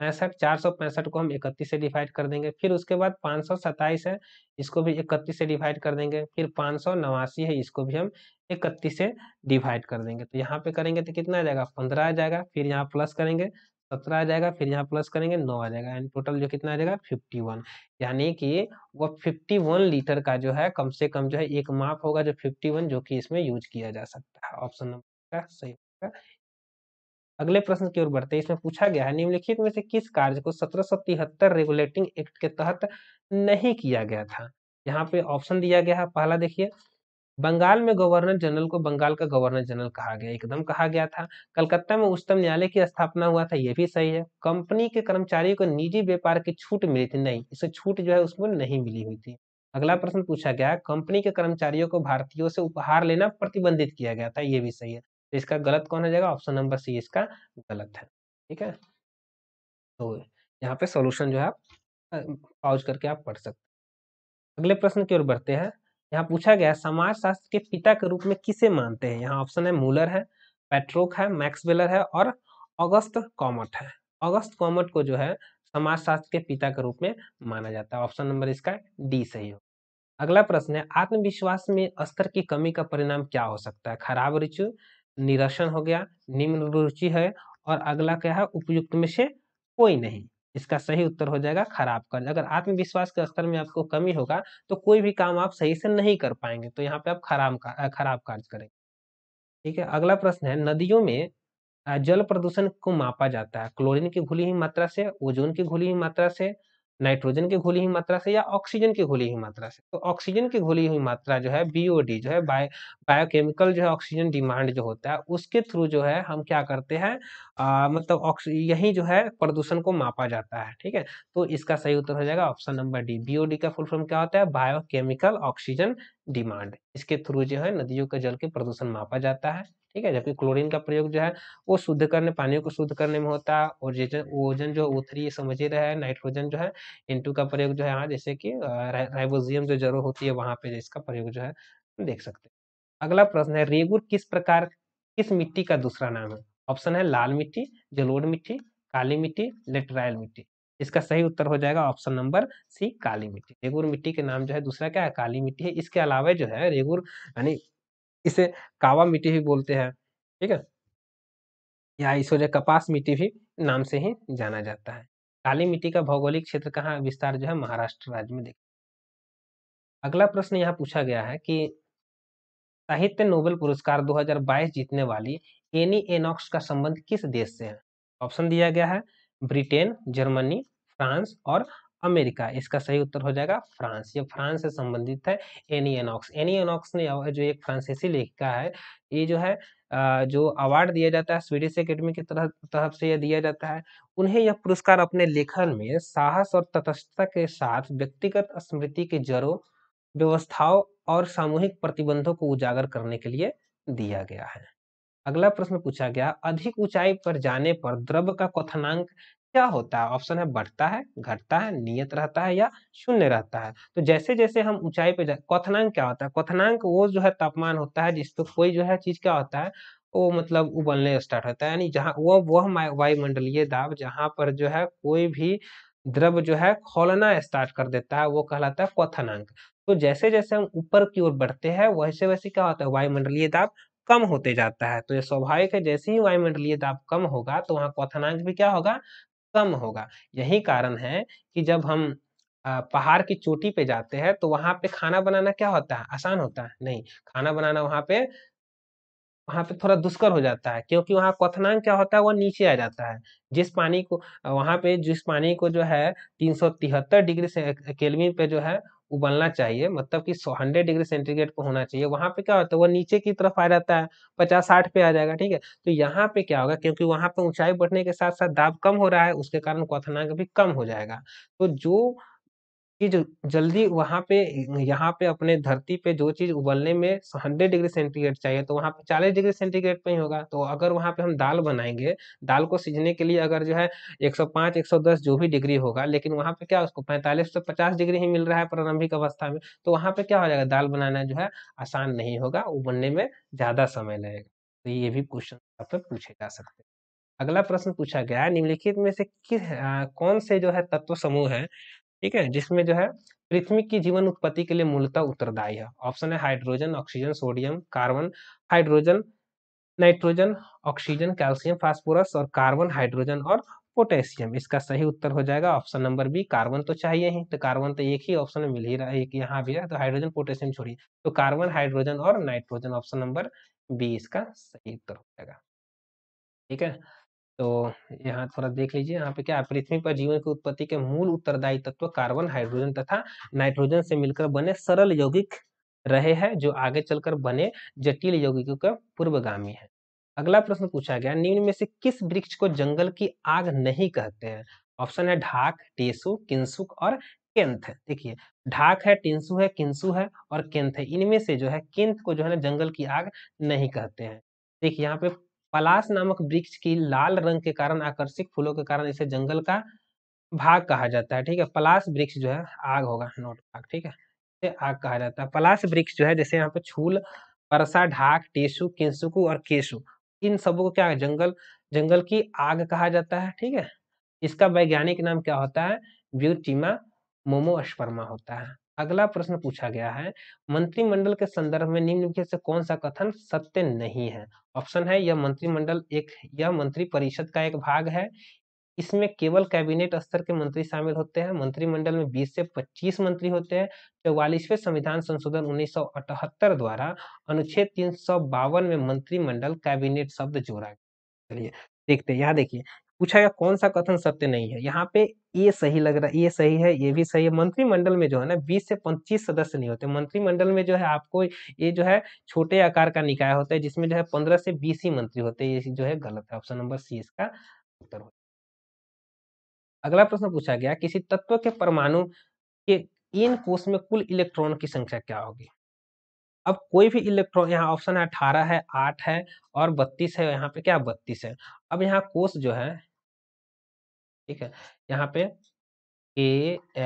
पैंसठ चार सौ पैंसठ को हम इकतीस से डिवाइड कर देंगे फिर उसके बाद पाँच सौ सत्ताईस है इसको भी इकतीस से डिवाइड कर देंगे फिर पाँच सौ नवासी है इसको भी हम इकतीस से डिवाइड कर देंगे तो यहाँ पे करेंगे तो कितना आ जाएगा पंद्रह आ जाएगा फिर यहाँ प्लस करेंगे सत्रह आ जाएगा फिर यहाँ प्लस करेंगे नौ आ जाएगा एंड टोटल जो कितना आ जाएगा फिफ्टी वन यानी कि वह फिफ्टी वन लीटर का जो है कम से कम जो है एक माप होगा जो फिफ्टी वन जो कि इसमें यूज किया जा सकता है ऑप्शन नंबर का सही होगा अगले प्रश्न की ओर बढ़ते हैं इसमें पूछा गया है निम्नलिखित में से किस कार्य को सत्रह रेगुलेटिंग एक्ट के तहत नहीं किया गया था यहाँ पे ऑप्शन दिया गया है पहला देखिए बंगाल में गवर्नर जनरल को बंगाल का गवर्नर जनरल कहा गया एकदम कहा गया था कलकत्ता में उच्चतम न्यायालय की स्थापना हुआ था यह भी सही है कंपनी के कर्मचारियों को निजी व्यापार की छूट मिली थी नहीं इसे छूट जो है उसमें नहीं मिली हुई थी अगला प्रश्न पूछा गया कंपनी के कर्मचारियों को भारतीयों से उपहार लेना प्रतिबंधित किया गया था यह भी सही है तो इसका गलत कौन हो जाएगा ऑप्शन नंबर सी इसका गलत है ठीक है तो यहाँ पे सॉल्यूशन जो है आप पाउज करके आप पढ़ सकते अगले प्रश्न की ओर बढ़ते हैं यहाँ पूछा गया समाज शास्त्र के पिता के रूप में किसे मानते हैं यहाँ ऑप्शन है मूलर है पेट्रोक है मैक्स वेलर है और अगस्त कॉमट है अगस्त कॉमट को जो है समाज शास्त्र के पिता के रूप में माना जाता है ऑप्शन नंबर इसका डी सही हो अगला प्रश्न है आत्मविश्वास में स्तर की कमी का परिणाम क्या हो सकता है खराब रिचु निरसन हो गया निम्न रुचि है और अगला क्या है उपयुक्त में से कोई नहीं इसका सही उत्तर हो जाएगा खराब कर्ज अगर आत्मविश्वास के स्तर में आपको कमी होगा तो कोई भी काम आप सही से नहीं कर पाएंगे तो यहाँ पे आप खराब खराब कार्य करेंगे ठीक है अगला प्रश्न है नदियों में जल प्रदूषण को मापा जाता है क्लोरीन की घुली हुई मात्रा से ओजोन की घुली हुई मात्रा से नाइट्रोजन की घोली हुई मात्रा से या ऑक्सीजन की घोली हुई मात्रा से तो ऑक्सीजन की घोली हुई मात्रा जो है बीओडी जो है बायो बायोकेमिकल जो है ऑक्सीजन डिमांड जो होता है उसके थ्रू जो है हम क्या करते हैं मतलब ऑक्सी यही जो है प्रदूषण को मापा जाता है ठीक है तो इसका सही उत्तर हो जाएगा ऑप्शन नंबर डी बीओडी का फुल फॉर्म क्या होता है बायोकेमिकल ऑक्सीजन डिमांड इसके थ्रू जो है नदियों के जल के प्रदूषण मापा जाता है ठीक है जबकि क्लोरीन का प्रयोग जो है वो शुद्ध करने पानी को शुद्ध करने में होता है और ओजन जो ओथरी ये समझिए रहे हैं नाइट्रोजन जो है इनटू का प्रयोग जो है यहाँ जैसे कि राइबोजियम जो जरूर होती है वहाँ पे इसका प्रयोग जो है देख सकते हैं अगला प्रश्न है रेगुर किस प्रकार किस मिट्टी का दूसरा नाम है ऑप्शन है लाल मिट्टी जलोड़ मिट्टी काली मिट्टी लेटराइल मिट्टी इसका सही उत्तर हो जाएगा ऑप्शन नंबर सी काली मिट्टी रेगुर मिट्टी के नाम जो है दूसरा क्या है काली मिट्टी है इसके अलावा जो है रेगुर यानी इसे कावा मिट्टी भी बोलते हैं ठीक है या इसलिए कपास मिट्टी भी नाम से ही जाना जाता है काली मिट्टी का भौगोलिक क्षेत्र कहाँ विस्तार जो है महाराष्ट्र राज्य में देख अगला प्रश्न यहाँ पूछा गया है कि साहित्य नोबेल पुरस्कार 2022 जीतने वाली एनी एनॉक्स का संबंध किस देश से है ऑप्शन दिया गया है ब्रिटेन जर्मनी फ्रांस और अमेरिका इसका सही उत्तर हो जाएगा फ्रांस ये फ्रांस से संबंधित है एनी एनॉक्स एनी एनॉक्स ने जो एक फ्रांसीसी लेखिका है ये जो है जो अवार्ड दिया जाता है स्वीडिश एकेडमी की तरह तरफ से यह दिया जाता है उन्हें यह पुरस्कार अपने लेखन में साहस और तटस्थता के साथ व्यक्तिगत स्मृति के जड़ों व्यवस्थाओं और सामूहिक प्रतिबंधों को उजागर करने के लिए दिया गया है अगला प्रश्न पूछा गया अधिक ऊंचाई पर जाने पर द्रव का क्वथनांक क्या होता है ऑप्शन है बढ़ता है घटता है नियत रहता है या शून्य रहता है तो जैसे जैसे हम ऊंचाई पे जाए क्वथनांक क्या होता है क्वनांक वो जो है तापमान होता है जिस तो कोई जो है चीज क्या होता है वो मतलब उबलने स्टार्ट होता है यानी जहाँ वो वह वायुमंडलीय दाब जहाँ पर जो है कोई भी द्रव जो है खोलना स्टार्ट कर देता है वो कहलाता है क्वनांक तो जैसे जैसे हम ऊपर की ओर बढ़ते हैं वैसे वैसे क्या होता है वायुमंडलीय दाब कम होते जाता है तो ये स्वाभाविक है जैसे ही वायुमंडलीय दाब कम होगा तो वहाँ क्वनांक भी क्या होगा कम होगा यही कारण है कि जब हम पहाड़ की चोटी पे जाते हैं तो वहां पे खाना बनाना क्या होता है आसान होता है नहीं खाना बनाना वहां पे वहां पे थोड़ा दुष्कर हो जाता है क्योंकि वहाँ कोथनांग क्या होता है वो नीचे आ जाता है जिस पानी को वहाँ पे जिस पानी को जो है तीन डिग्री से केलवी पे जो है उबलना चाहिए मतलब कि हंड्रेड डिग्री सेंटीग्रेड पर होना चाहिए वहां पे क्या होता है वो नीचे की तरफ आ जाता है पचास साठ पे आ जाएगा ठीक है तो यहाँ पे क्या होगा क्योंकि वहां पे ऊंचाई बढ़ने के साथ साथ दाब कम हो रहा है उसके कारण क्वथनांक भी कम हो जाएगा तो जो चीज जल्दी वहां पे यहाँ पे अपने धरती पे जो चीज उबलने में 100 डिग्री सेंटीग्रेड चाहिए तो वहां पे 40 डिग्री सेंटीग्रेड पे ही होगा तो अगर वहां पे हम दाल बनाएंगे दाल को सीजने के लिए अगर जो है 105 110 जो भी डिग्री होगा लेकिन वहां पे क्या उसको 45 से 50 डिग्री ही मिल रहा है प्रारंभिक अवस्था में तो वहां पे क्या हो जाएगा दाल बनाना जो है आसान नहीं होगा उबलने में ज्यादा समय लगेगा तो ये भी क्वेश्चन आप पूछे जा सकते हैं अगला प्रश्न पूछा गया निम्नलिखित में से किस कौन से जो है तत्व समूह है ठीक है जिसमें जो है पृथ्वी की जीवन उत्पत्ति के लिए मूलतः उत्तरदायी है ऑप्शन है hydrogen oxygen sodium carbon hydrogen nitrogen oxygen calcium phosphorus और कार्बन हाइड्रोजन और पोटेशियम इसका सही उत्तर हो जाएगा ऑप्शन नंबर बी कार्बन तो चाहिए ही तो कार्बन तो एक ही ऑप्शन में मिल ही रहा है एक यहाँ भी है तो हाइड्रोजन पोटेशियम छोड़िए तो कार्बन हाइड्रोजन और नाइट्रोजन ऑप्शन नंबर बी इसका सही उत्तर हो जाएगा ठीक है तो यहाँ थोड़ा देख लीजिए यहाँ पे क्या पृथ्वी पर जीवन की उत्पत्ति के मूल उत्तरदायी तत्व कार्बन हाइड्रोजन तथा नाइट्रोजन से मिलकर बने सरल यौगिक रहे हैं जो आगे चलकर बने जटिल यौगिकों का पूर्वगामी है अगला प्रश्न पूछा गया निम्न में से किस वृक्ष को जंगल की आग नहीं कहते हैं ऑप्शन है ढाक टेसु किन्सुक और केंथ देखिए ढाक है टिंसु है किन्सु है और केंथ है इनमें से जो है केंथ को जो है ना जंगल की आग नहीं कहते हैं देखिए यहाँ पे पलास नामक वृक्ष की लाल रंग के कारण आकर्षक फूलों के कारण इसे जंगल का भाग कहा जाता है ठीक है पलास वृक्ष जो है आग होगा नोट भाग ठीक है इसे आग कहा जाता है पलास वृक्ष जो है जैसे यहाँ पे छूल परसा ढाक टेसु किन्सुकू और केसु इन सबों को क्या है जंगल जंगल की आग कहा जाता है ठीक है इसका वैज्ञानिक नाम क्या होता है ब्यूटिमा मोमोस्पर्मा होता है अगला प्रश्न पूछा गया है मंत्रिमंडल के संदर्भ में निम्नलिखित से कौन सा कथन सत्य नहीं है ऑप्शन है यह मंत्रिमंडल एक यह मंत्री परिषद का एक भाग है इसमें केवल कैबिनेट स्तर के मंत्री शामिल होते हैं मंत्रिमंडल में 20 से 25 मंत्री होते हैं चौवालीसवें संविधान संशोधन 1978 द्वारा अनुच्छेद तीन में मंत्रिमंडल कैबिनेट शब्द जोड़ा गया चलिए देखते यहाँ देखिए पूछा गया कौन सा कथन सत्य नहीं है यहाँ पे ये सही लग रहा है ये सही है ये भी सही है मंत्रिमंडल में जो है ना 20 से 25 सदस्य नहीं होते मंत्रिमंडल में जो है आपको ये जो है छोटे आकार का निकाय होता है जिसमें जो है 15 से 20 ही मंत्री होते हैं ये जो है गलत है ऑप्शन नंबर सी इसका उत्तर हो अगला प्रश्न पूछा गया किसी तत्व के परमाणु के इन कोष में कुल इलेक्ट्रॉन की संख्या क्या होगी अब कोई भी इलेक्ट्रॉन यहाँ ऑप्शन है अठारह है आठ है और बत्तीस है यहाँ पे क्या बत्तीस है अब यहाँ कोष जो है ठीक है यहाँ पे ए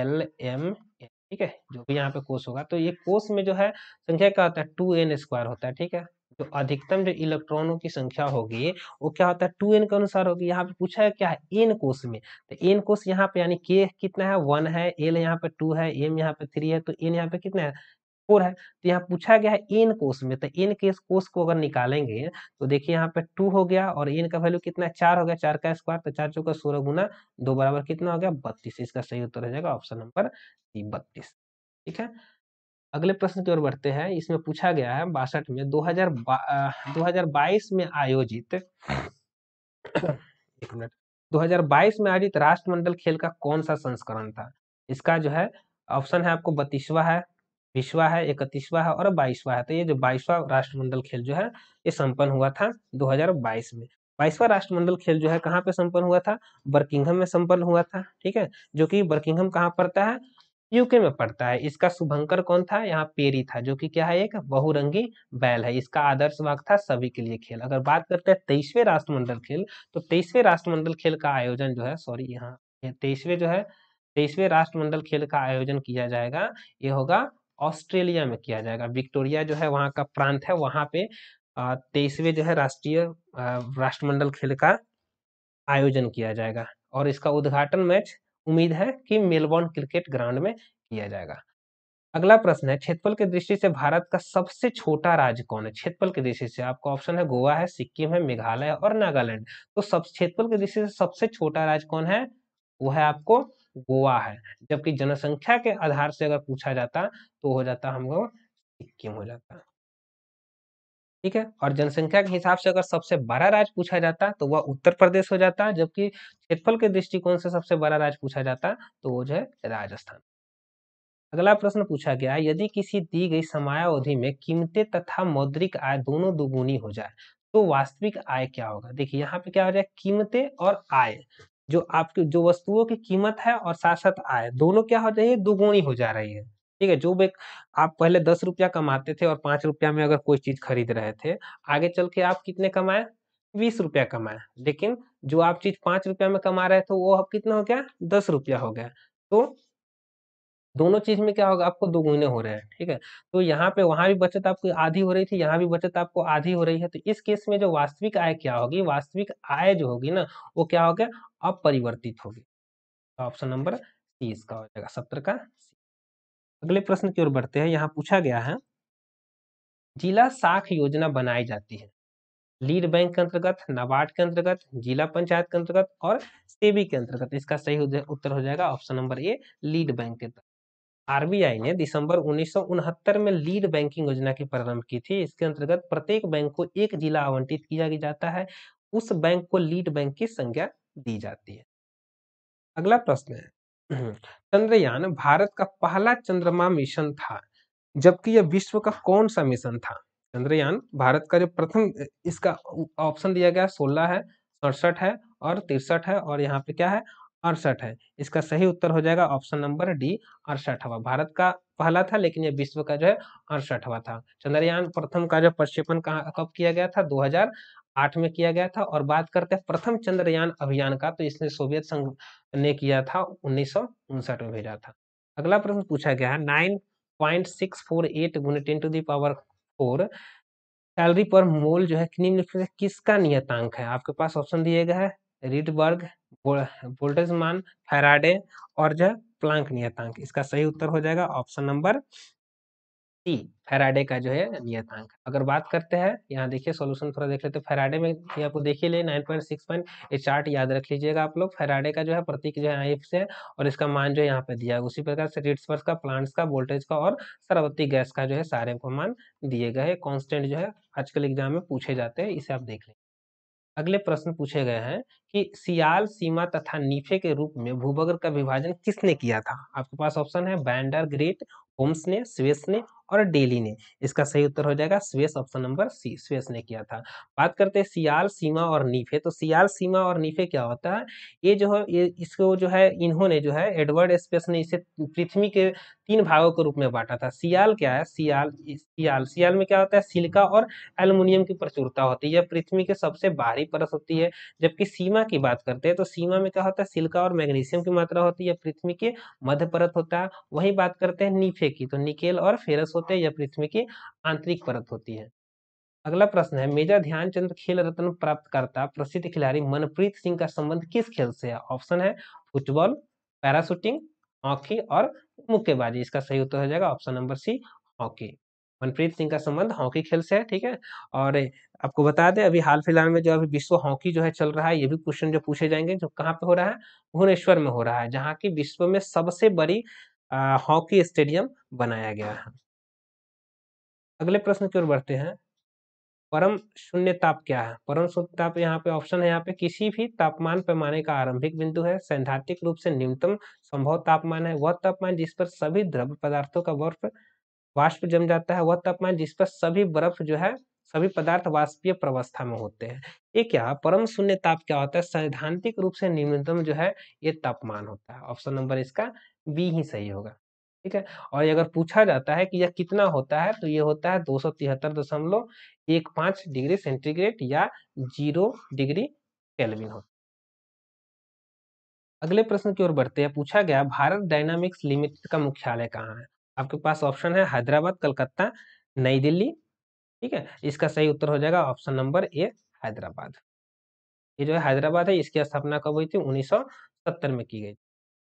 एल एम एन ठीक है जो भी यहाँ पे कोष होगा तो ये कोष में जो है संख्या क्या होता है टू एन स्क्वायर होता है ठीक है जो अधिकतम जो इलेक्ट्रॉनों की संख्या होगी वो क्या होता है टू एन के अनुसार होगी यहाँ पे पूछा है क्या है एन कोष में तो एन कोष यहाँ पे यानी के कितना है वन है एल यहाँ पे टू है एम यहाँ पे थ्री है तो एन यहाँ पे कितना है फोर है तो यहाँ पूछा गया है एन कोस में तो एन के कोस को अगर निकालेंगे तो देखिए यहाँ पे टू हो गया और एन का वैल्यू कितना है चार हो गया चार का स्क्वायर तो चार चौका सोलह गुना दो बराबर कितना हो गया बत्तीस इसका सही उत्तर हो जाएगा ऑप्शन नंबर सी बत्तीस ठीक है अगले प्रश्न की ओर बढ़ते हैं इसमें पूछा गया है बासठ में दो हजार बा, में आयोजित एक मिनट 2022 में आयोजित राष्ट्रमंडल खेल का कौन सा संस्करण था इसका जो है ऑप्शन है आपको बत्तीसवा है बीसवा है इकतीसवा है और बाईसवा है तो ये जो बाईसवा राष्ट्रमंडल खेल जो है ये संपन्न हुआ था 2022 में बाईसवा राष्ट्रमंडल खेल जो है कहाँ पे संपन्न हुआ था बर्किंगहम में संपन्न हुआ था ठीक है जो कि बर्किंगहम कहाँ पड़ता है यूके में पड़ता है इसका शुभंकर कौन था यहाँ पेरी था जो कि क्या है एक बहुरंगी बैल है इसका आदर्श वाक था सभी के लिए खेल अगर बात करते हैं तेईसवें राष्ट्रमंडल खेल तो तेईसवें राष्ट्रमंडल खेल का आयोजन जो है सॉरी यहाँ तेईसवें जो है तेईसवें राष्ट्रमंडल खेल का आयोजन किया जाएगा ये होगा ऑस्ट्रेलिया में किया जाएगा विक्टोरिया जो है वहाँ का प्रांत है वहाँ पे तेईसवें जो है राष्ट्रीय राष्ट्रमंडल खेल का आयोजन किया जाएगा और इसका उद्घाटन मैच उम्मीद है कि मेलबॉर्न क्रिकेट ग्राउंड में किया जाएगा अगला प्रश्न है क्षेत्रफल की दृष्टि से भारत का सबसे छोटा राज्य कौन है क्षेत्रफल की दृष्टि से आपका ऑप्शन है गोवा है सिक्किम है मेघालय और नागालैंड तो सब क्षेत्रफल की दृष्टि से सबसे छोटा राज्य कौन है वो है आपको गोवा है जबकि जनसंख्या के आधार से अगर पूछा जाता तो हो जाता हम लोग सिक्किम हो जाता ठीक है और जनसंख्या के हिसाब से अगर सबसे बड़ा राज्य पूछा जाता तो वह उत्तर प्रदेश हो जाता जबकि क्षेत्रफल के दृष्टिकोण से सबसे बड़ा राज्य पूछा जाता तो वो जो है राजस्थान अगला प्रश्न पूछा गया यदि किसी दी गई समयावधि में कीमतें तथा मौद्रिक आय दोनों दुगुनी हो जाए तो वास्तविक आय क्या होगा देखिए यहाँ पे क्या हो जाए कीमतें और आय जो आपकी जो वस्तुओं की कीमत है और साथ साथ आय दोनों क्या हो रही है दोगुनी हो जा रही है ठीक है जो भी आप पहले दस रुपया कमाते थे और पांच रुपया में अगर कोई चीज खरीद रहे थे आगे चल के आप कितने कमाए बीस रुपया कमाए लेकिन जो आप चीज पांच रुपया में कमा रहे थे वो अब कितना हो गया दस रुपया हो गया तो दोनों चीज में क्या होगा आपको दोगुने हो रहे हैं ठीक है तो यहाँ पे वहां भी बचत आपको आधी हो रही थी यहाँ भी बचत आपको आधी हो रही है तो इस केस में जो वास्तविक आय क्या होगी वास्तविक आय जो होगी ना वो क्या होगा अपरिवर्तित होगी तो ऑप्शन नंबर सी इसका हो जाएगा सत्र का अगले प्रश्न की ओर बढ़ते हैं यहाँ पूछा गया है जिला साख योजना बनाई जाती है लीड बैंक के अंतर्गत नाबार्ड के अंतर्गत जिला पंचायत के अंतर्गत और सेबी के अंतर्गत इसका सही उत्तर हो जाएगा option number A lead bank के तहत आरबीआई ने हाँ। दिसंबर उन्नीस में लीड बैंकिंग योजना की प्रारंभ की थी इसके अंतर्गत प्रत्येक बैंक को एक जिला आवंटित किया जाता है उस बैंक को लीड बैंक की संज्ञा दी जाती है अगला प्रश्न है चंद्रयान भारत का पहला चंद्रमा मिशन था जबकि यह विश्व का कौन सा मिशन था चंद्रयान भारत का जो प्रथम इसका ऑप्शन दिया गया सोलह है सड़सठ है और तिरसठ है और यहाँ पे क्या है अड़सठ है इसका सही उत्तर हो जाएगा ऑप्शन नंबर डी अड़सठवा भारत का पहला था लेकिन ये विश्व का जो है अड़सठवा था चंद्रयान प्रथम का जो प्रक्षेपण कब किया गया था 2008 में किया गया था और बात करते हैं प्रथम चंद्रयान अभियान का तो इसने सोवियत संघ ने किया था उन्नीस में भेजा था अगला प्रश्न पूछा गया है nine point six four eight गुणित टू दावर फोर सैलरी पर मोल जो है किसका नियतांक है आपके पास ऑप्शन दिए गए हैं रिडबर्ग वोल्टेज मान फैराडे और जो प्लांक नियतांक इसका सही उत्तर हो जाएगा ऑप्शन नंबर सी फैराडे का जो है नियतांक अगर बात करते हैं यहाँ देखिए सॉल्यूशन थोड़ा देख लेते हैं फैराडे में ये आपको देखिए ले नाइन पॉइंट सिक्स पॉइंट ये चार्ट याद रख लीजिएगा आप लोग फैराडे का जो है प्रतीक जो है से और इसका मान जो है यहाँ पे दिया है उसी प्रकार से रिट्सवर्स का प्लांट्स का वोल्टेज का और सरवती गैस का जो है सारे को मान दिए गए कॉन्स्टेंट जो है आजकल एग्जाम में पूछे जाते हैं इसे आप देख लें अगले प्रश्न पूछे गए हैं कि सियाल सीमा तथा नीफे के रूप में भूभागर का विभाजन किसने किया था आपके पास ऑप्शन है बैंडर ग्रेट होम्स ने स्वेस ने और डेली ने इसका सही उत्तर हो जाएगा स्वेस ऑप्शन नंबर सी स्वेस ने किया था बात करते हैं सियाल सीमा और नीफे तो सियाल सीमा और नीफे क्या होता है ये जो है ये इसको जो है इन्होंने जो है एडवर्ड स्पेस ने इसे पृथ्वी के तीन भागों के रूप में बांटा था सियाल क्या है सियाल सियाल सियाल में क्या होता है सिल्का और एल्युमिनियम की प्रचुरता होती है यह पृथ्वी के सबसे बाहरी परस होती है जबकि सीमा की बात करते हैं तो सीमा में क्या होता है सिल्का और मैग्नीशियम की मात्रा होती है पृथ्वी के मध्य परत होता है वही बात करते हैं नीफे की तो निकेल और फेरस होते हैं या पृथ्वी की आंतरिक परत होती है अगला प्रश्न है मेजर ध्यानचंद खेल रत्न प्राप्तकर्ता प्रसिद्ध खिलाड़ी मनप्रीत सिंह का संबंध किस खेल से है ऑप्शन है फुटबॉल पैराशूटिंग हॉकी और मुक्केबाजी इसका सही उत्तर हो जाएगा option number C hockey Manpreet Singh का संबंध हॉकी खेल से है ठीक है और आपको बता दें अभी हाल फिलहाल में जो अभी विश्व हॉकी जो है चल रहा है ये भी क्वेश्चन जो पूछे जाएंगे जो कहाँ पे हो रहा है भुवनेश्वर में हो रहा है जहाँ की विश्व में सबसे बड़ी हॉकी स्टेडियम बनाया गया है अगले प्रश्न की ओर बढ़ते हैं परम शून्य ताप क्या है परम शून्य ताप यहाँ पे ऑप्शन है यहाँ पे किसी भी तापमान पैमाने का आरंभिक बिंदु है सैद्धांतिक रूप से न्यूनतम संभव तापमान है वह तापमान जिस पर सभी द्रव्य पदार्थों का बर्फ वाष्प जम जाता है वह तापमान जिस पर सभी बर्फ जो है सभी पदार्थ वाष्पीय प्रवस्था में होते हैं ये क्या परम शून्य ताप क्या होता है सैद्धांतिक रूप से न्यूनतम जो है ये तापमान होता है ऑप्शन नंबर इसका बी ही सही होगा ठीक है और अगर पूछा जाता है कि यह कितना होता है तो ये होता है दो सौ तिहत्तर दशमलव एक डिग्री सेंटीग्रेड या जीरो डिग्री केल्विन होता अगले प्रश्न की ओर बढ़ते हैं पूछा गया भारत डायनामिक्स लिमिटेड का मुख्यालय कहाँ है आपके पास ऑप्शन है हैदराबाद कलकत्ता नई दिल्ली ठीक है इसका सही उत्तर हो जाएगा ऑप्शन नंबर ए हैदराबाद ये जो है हैदराबाद है इसकी स्थापना कब हुई थी 1970 में की गई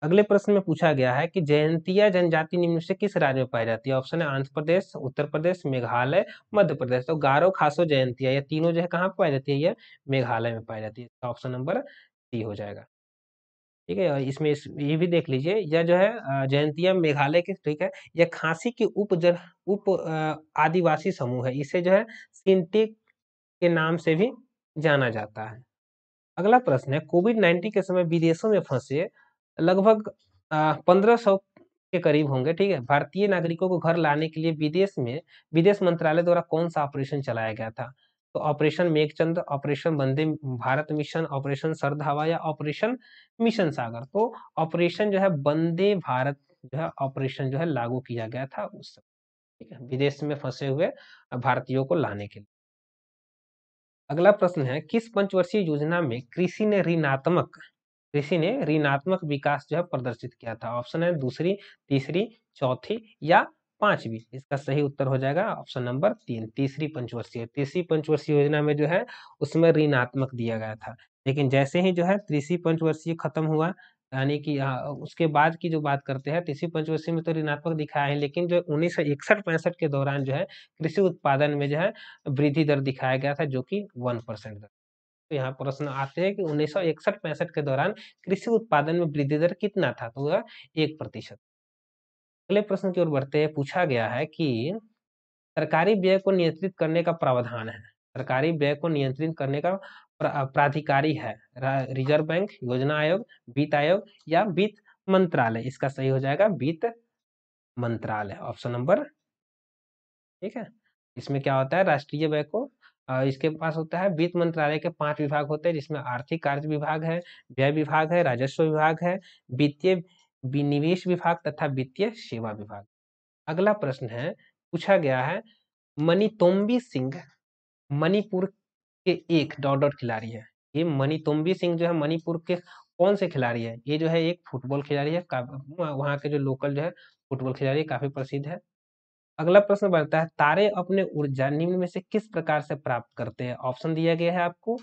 अगले प्रश्न में पूछा गया है कि जयंतिया जनजाति निम्न से किस राज्य में पाई जाती है ऑप्शन है आंध्र प्रदेश उत्तर प्रदेश मेघालय मध्य प्रदेश तो गारो खासो जयंतिया यह तीनों जो है कहाँ पाई जाती है यह मेघालय में पाई जाती है ऑप्शन नंबर सी हो जाएगा ठीक है इसमें इस, ये भी देख लीजिए यह जो है जयंतिया मेघालय के ठीक है यह खांसी की उप जन उप आदिवासी समूह है इसे जो है सिंटिक के नाम से भी जाना जाता है अगला प्रश्न है कोविड नाइन्टीन के समय विदेशों में फंसे लगभग पंद्रह सौ के करीब होंगे ठीक है भारतीय नागरिकों को घर लाने के लिए विदेश में विदेश मंत्रालय द्वारा कौन सा ऑपरेशन चलाया गया था तो ऑपरेशन मेघचंद operation Vande Bharat mission operation हवा या ऑपरेशन मिशन सागर तो ऑपरेशन जो है वंदे भारत जो है ऑपरेशन जो है लागू किया गया था उस ठीक है विदेश में फंसे हुए भारतीयों को लाने के लिए अगला प्रश्न है किस पंचवर्षीय योजना में कृषि ने ऋणात्मक कृषि ने ऋणात्मक विकास जो है प्रदर्शित किया था ऑप्शन है दूसरी तीसरी चौथी या पांचवी इसका सही उत्तर हो जाएगा ऑप्शन नंबर तीन तीसरी पंचवर्षीय तीसरी पंचवर्षीय योजना में जो है उसमें ऋणात्मक दिया गया था लेकिन जैसे ही जो है तीसरी पंचवर्षीय खत्म हुआ यानी कि उसके बाद की जो बात करते हैं तीसरी पंचवर्षीय में तो ऋणात्मक दिखाया है लेकिन जो उन्नीस सौ इकसठ पैंसठ के दौरान जो है कृषि उत्पादन में जो है वृद्धि दर दिखाया गया था जो कि वन परसेंट तो यहाँ प्रश्न आते हैं कि उन्नीस सौ के दौरान कृषि उत्पादन में वृद्धि दर कितना था तो वह एक प्रतिशत अगले प्रश्न की ओर बढ़ते हैं पूछा गया है कि सरकारी व्यय को नियंत्रित करने का प्रावधान है सरकारी व्यय को नियंत्रित करने का प्राधिकारी है रिजर्व बैंक योजना आयोग वित्त आयोग या वित्त मंत्रालय इसका सही हो जाएगा वित्त मंत्रालय ऑप्शन नंबर ठीक है इसमें क्या होता है राष्ट्रीय व्यय को इसके पास होता है वित्त मंत्रालय के पांच विभाग होते हैं जिसमें आर्थिक कार्य विभाग है व्यय विभाग है राजस्व विभाग है वित्तीय विनिवेश विभाग तथा वित्तीय सेवा विभाग अगला प्रश्न है पूछा गया है मनीतोम्बी सिंह मणिपुर के एक डॉट डॉट खिलाड़ी है ये मनीतोम्बी सिंह जो है मणिपुर के कौन से खिलाड़ी है ये जो है एक फुटबॉल खिलाड़ी है वहाँ के जो लोकल जो है फुटबॉल खिलाड़ी काफी प्रसिद्ध है अगला प्रश्न बनता है तारे अपने ऊर्जा निम्न में से किस प्रकार से प्राप्त करते हैं ऑप्शन दिया गया है आपको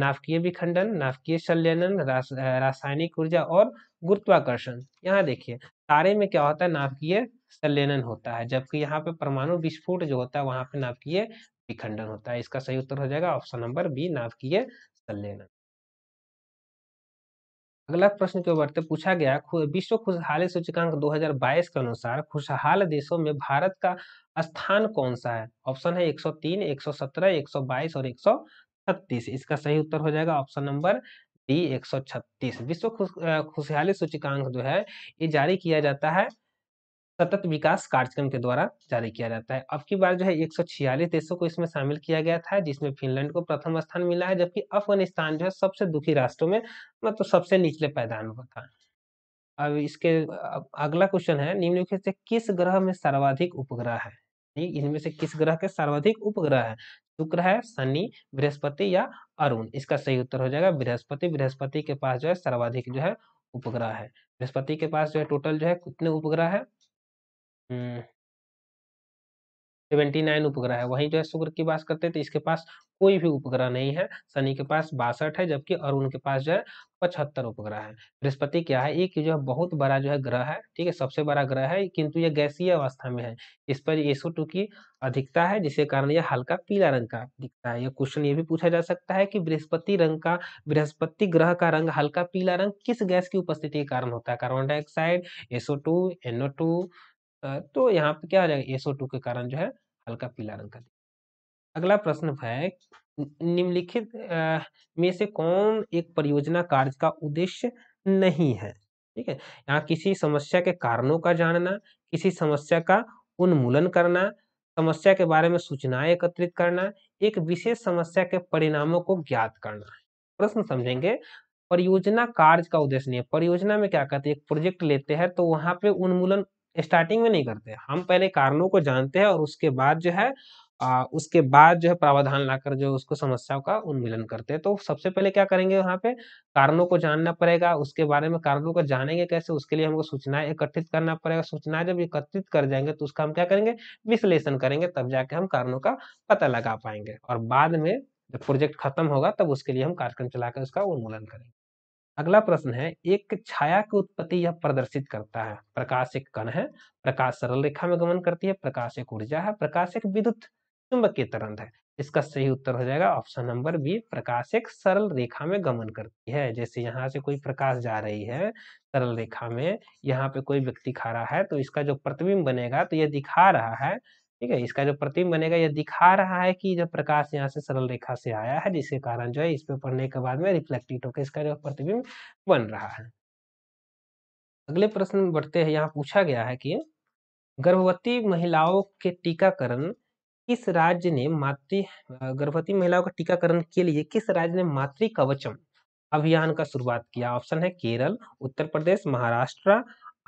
नाभिकीय विखंडन नाभिकीय संलयन रासायनिक ऊर्जा और गुरुत्वाकर्षण यहाँ देखिए तारे में क्या होता है नाभिकीय संलयन होता है जबकि यहाँ पे परमाणु विस्फोट जो होता है वहां पे नाभिकीय विखंडन होता है इसका सही उत्तर हो जाएगा ऑप्शन नंबर बी नाभिकीय संलयन अगला प्रश्न के बढ़ते पूछा गया विश्व खुशहाली सूचकांक 2022 के अनुसार खुशहाल देशों में भारत का स्थान कौन सा है ऑप्शन है 103, 117, 122 और 136 इसका सही उत्तर हो जाएगा ऑप्शन नंबर डी 136 विश्व खुशहाली सूचकांक जो है ये जारी किया जाता है सतत विकास कार्यक्रम के द्वारा जारी किया जाता है अब की बार जो है एक देशों को इसमें शामिल किया गया था जिसमें फिनलैंड को प्रथम स्थान मिला है जबकि अफगानिस्तान जो है सबसे दुखी राष्ट्रों में मतलब तो सबसे निचले पैदान पर था अब इसके अगला क्वेश्चन है निम्नलिखित से किस ग्रह में सर्वाधिक उपग्रह है इनमें से किस ग्रह के सर्वाधिक उपग्रह है शुक्र है शनि बृहस्पति या अरुण इसका सही उत्तर हो जाएगा बृहस्पति बृहस्पति के पास जो है सर्वाधिक जो है उपग्रह है बृहस्पति के पास जो है टोटल जो है कितने उपग्रह है हम्म। सेवेंटी नाइन उपग्रह है वहीं जो है शुक्र की बात करते हैं तो इसके पास कोई भी उपग्रह नहीं है शनि के पास बासठ है जबकि अरुण के पास जो है पचहत्तर उपग्रह है बृहस्पति क्या है एक जो है बहुत बड़ा जो है ग्रह है ठीक है सबसे बड़ा ग्रह है किंतु यह गैसीय अवस्था में है इस पर एसो टू की अधिकता है जिसके कारण यह हल्का पीला रंग का दिखता है यह क्वेश्चन ये भी पूछा जा सकता है कि बृहस्पति रंग का बृहस्पति ग्रह का रंग हल्का पीला रंग किस गैस की उपस्थिति के कारण होता है carbon dioxide SO two NO two तो यहाँ पे क्या हो जाएगा एसओ टू के कारण जो है हल्का पीला रंग का अगला प्रश्न है निम्नलिखित में से कौन एक परियोजना कार्य का उद्देश्य नहीं है ठीक है यहाँ किसी समस्या के कारणों का जानना किसी समस्या का उन्मूलन करना समस्या के बारे में सूचनाएं एकत्रित करना एक विशेष समस्या के परिणामों को ज्ञात करना प्रश्न समझेंगे परियोजना कार्य का उद्देश्य नहीं है परियोजना में क्या कहते हैं एक प्रोजेक्ट लेते हैं तो वहां पे उन्मूलन स्टार्टिंग में नहीं करते हम पहले कारणों को जानते हैं और उसके बाद जो है आ, उसके बाद जो है प्रावधान लाकर जो उसको समस्याओं का उन्मिलन करते हैं तो सबसे पहले क्या करेंगे वहां पे कारणों को जानना पड़ेगा उसके बारे में कारणों को जानेंगे कैसे उसके लिए हमको सूचनाएं एकत्रित करना पड़ेगा सूचनाएं जब एकत्रित कर जाएंगे तो उसका हम क्या करेंगे विश्लेषण करेंगे तब जाके हम कारणों का पता लगा पाएंगे और बाद में जब प्रोजेक्ट खत्म होगा तब उसके लिए हम कार्यक्रम चलाकर उसका उन्मूलन करेंगे अगला प्रश्न है एक छाया की उत्पत्ति यह प्रदर्शित करता है प्रकाश एक कण है प्रकाश सरल रेखा में गमन करती है प्रकाश एक ऊर्जा है प्रकाश एक विद्युत चुंबकीय तरंग है इसका सही उत्तर हो जाएगा ऑप्शन नंबर बी प्रकाश एक सरल रेखा में गमन करती है जैसे यहाँ से कोई प्रकाश जा रही है सरल रेखा में यहाँ पे कोई व्यक्ति खा रहा है तो इसका जो प्रतिबिंब बनेगा तो यह दिखा रहा है ठीक है इसका जो प्रतिम बनेगा यह दिखा रहा है कि जो प्रकाश यहाँ से सरल रेखा से आया है जिसके कारण जो है इस पे पढ़ने के बाद में रिफ्लेक्टेड होकर इसका जो प्रतिबिंब बन रहा है अगले प्रश्न बढ़ते हैं यहाँ पूछा गया है कि गर्भवती महिलाओं के टीकाकरण किस राज्य ने मातृ गर्भवती महिलाओं का टीकाकरण के लिए किस राज्य ने मातृ कवचम अभियान का शुरुआत किया ऑप्शन है केरल उत्तर प्रदेश महाराष्ट्र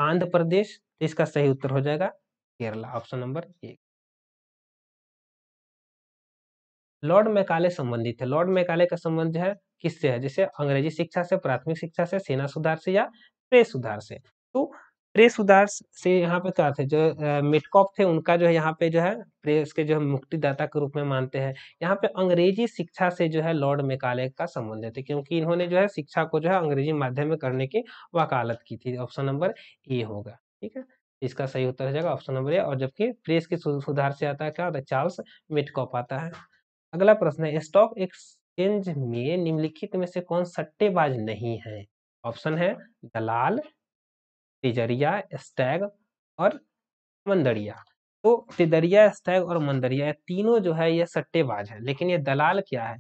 आंध्र प्रदेश इसका सही उत्तर हो जाएगा केरला ऑप्शन नंबर एक लॉर्ड मैकाले संबंधित है लॉर्ड मैकाले का संबंध है किससे है जैसे अंग्रेजी शिक्षा से प्राथमिक शिक्षा से सेना सुधार से या प्रेस सुधार से तो प्रेस सुधार से यहाँ पे क्या थे जो मिटकॉप थे उनका जो है यहाँ पे जो है प्रेस के जो है मुक्तिदाता के रूप में मानते हैं यहाँ पे अंग्रेजी शिक्षा से जो है लॉर्ड मेकाले का संबंध है क्योंकि इन्होंने जो है शिक्षा को जो है अंग्रेजी माध्यम में करने की वकालत की थी ऑप्शन नंबर ए होगा ठीक है इसका सही उत्तर हो जाएगा ऑप्शन नंबर ए और जबकि प्रेस के सुधार से आता है क्या होता है चार्ल्स मिटकॉप आता है अगला प्रश्न है स्टॉक एक्सचेंज में निम्नलिखित में से कौन सट्टेबाज नहीं है ऑप्शन है दलाल तिजरिया स्टैग और मंदरिया तो तिदरिया स्टैग और मंदरिया तीनों जो है ये सट्टेबाज है लेकिन ये दलाल क्या है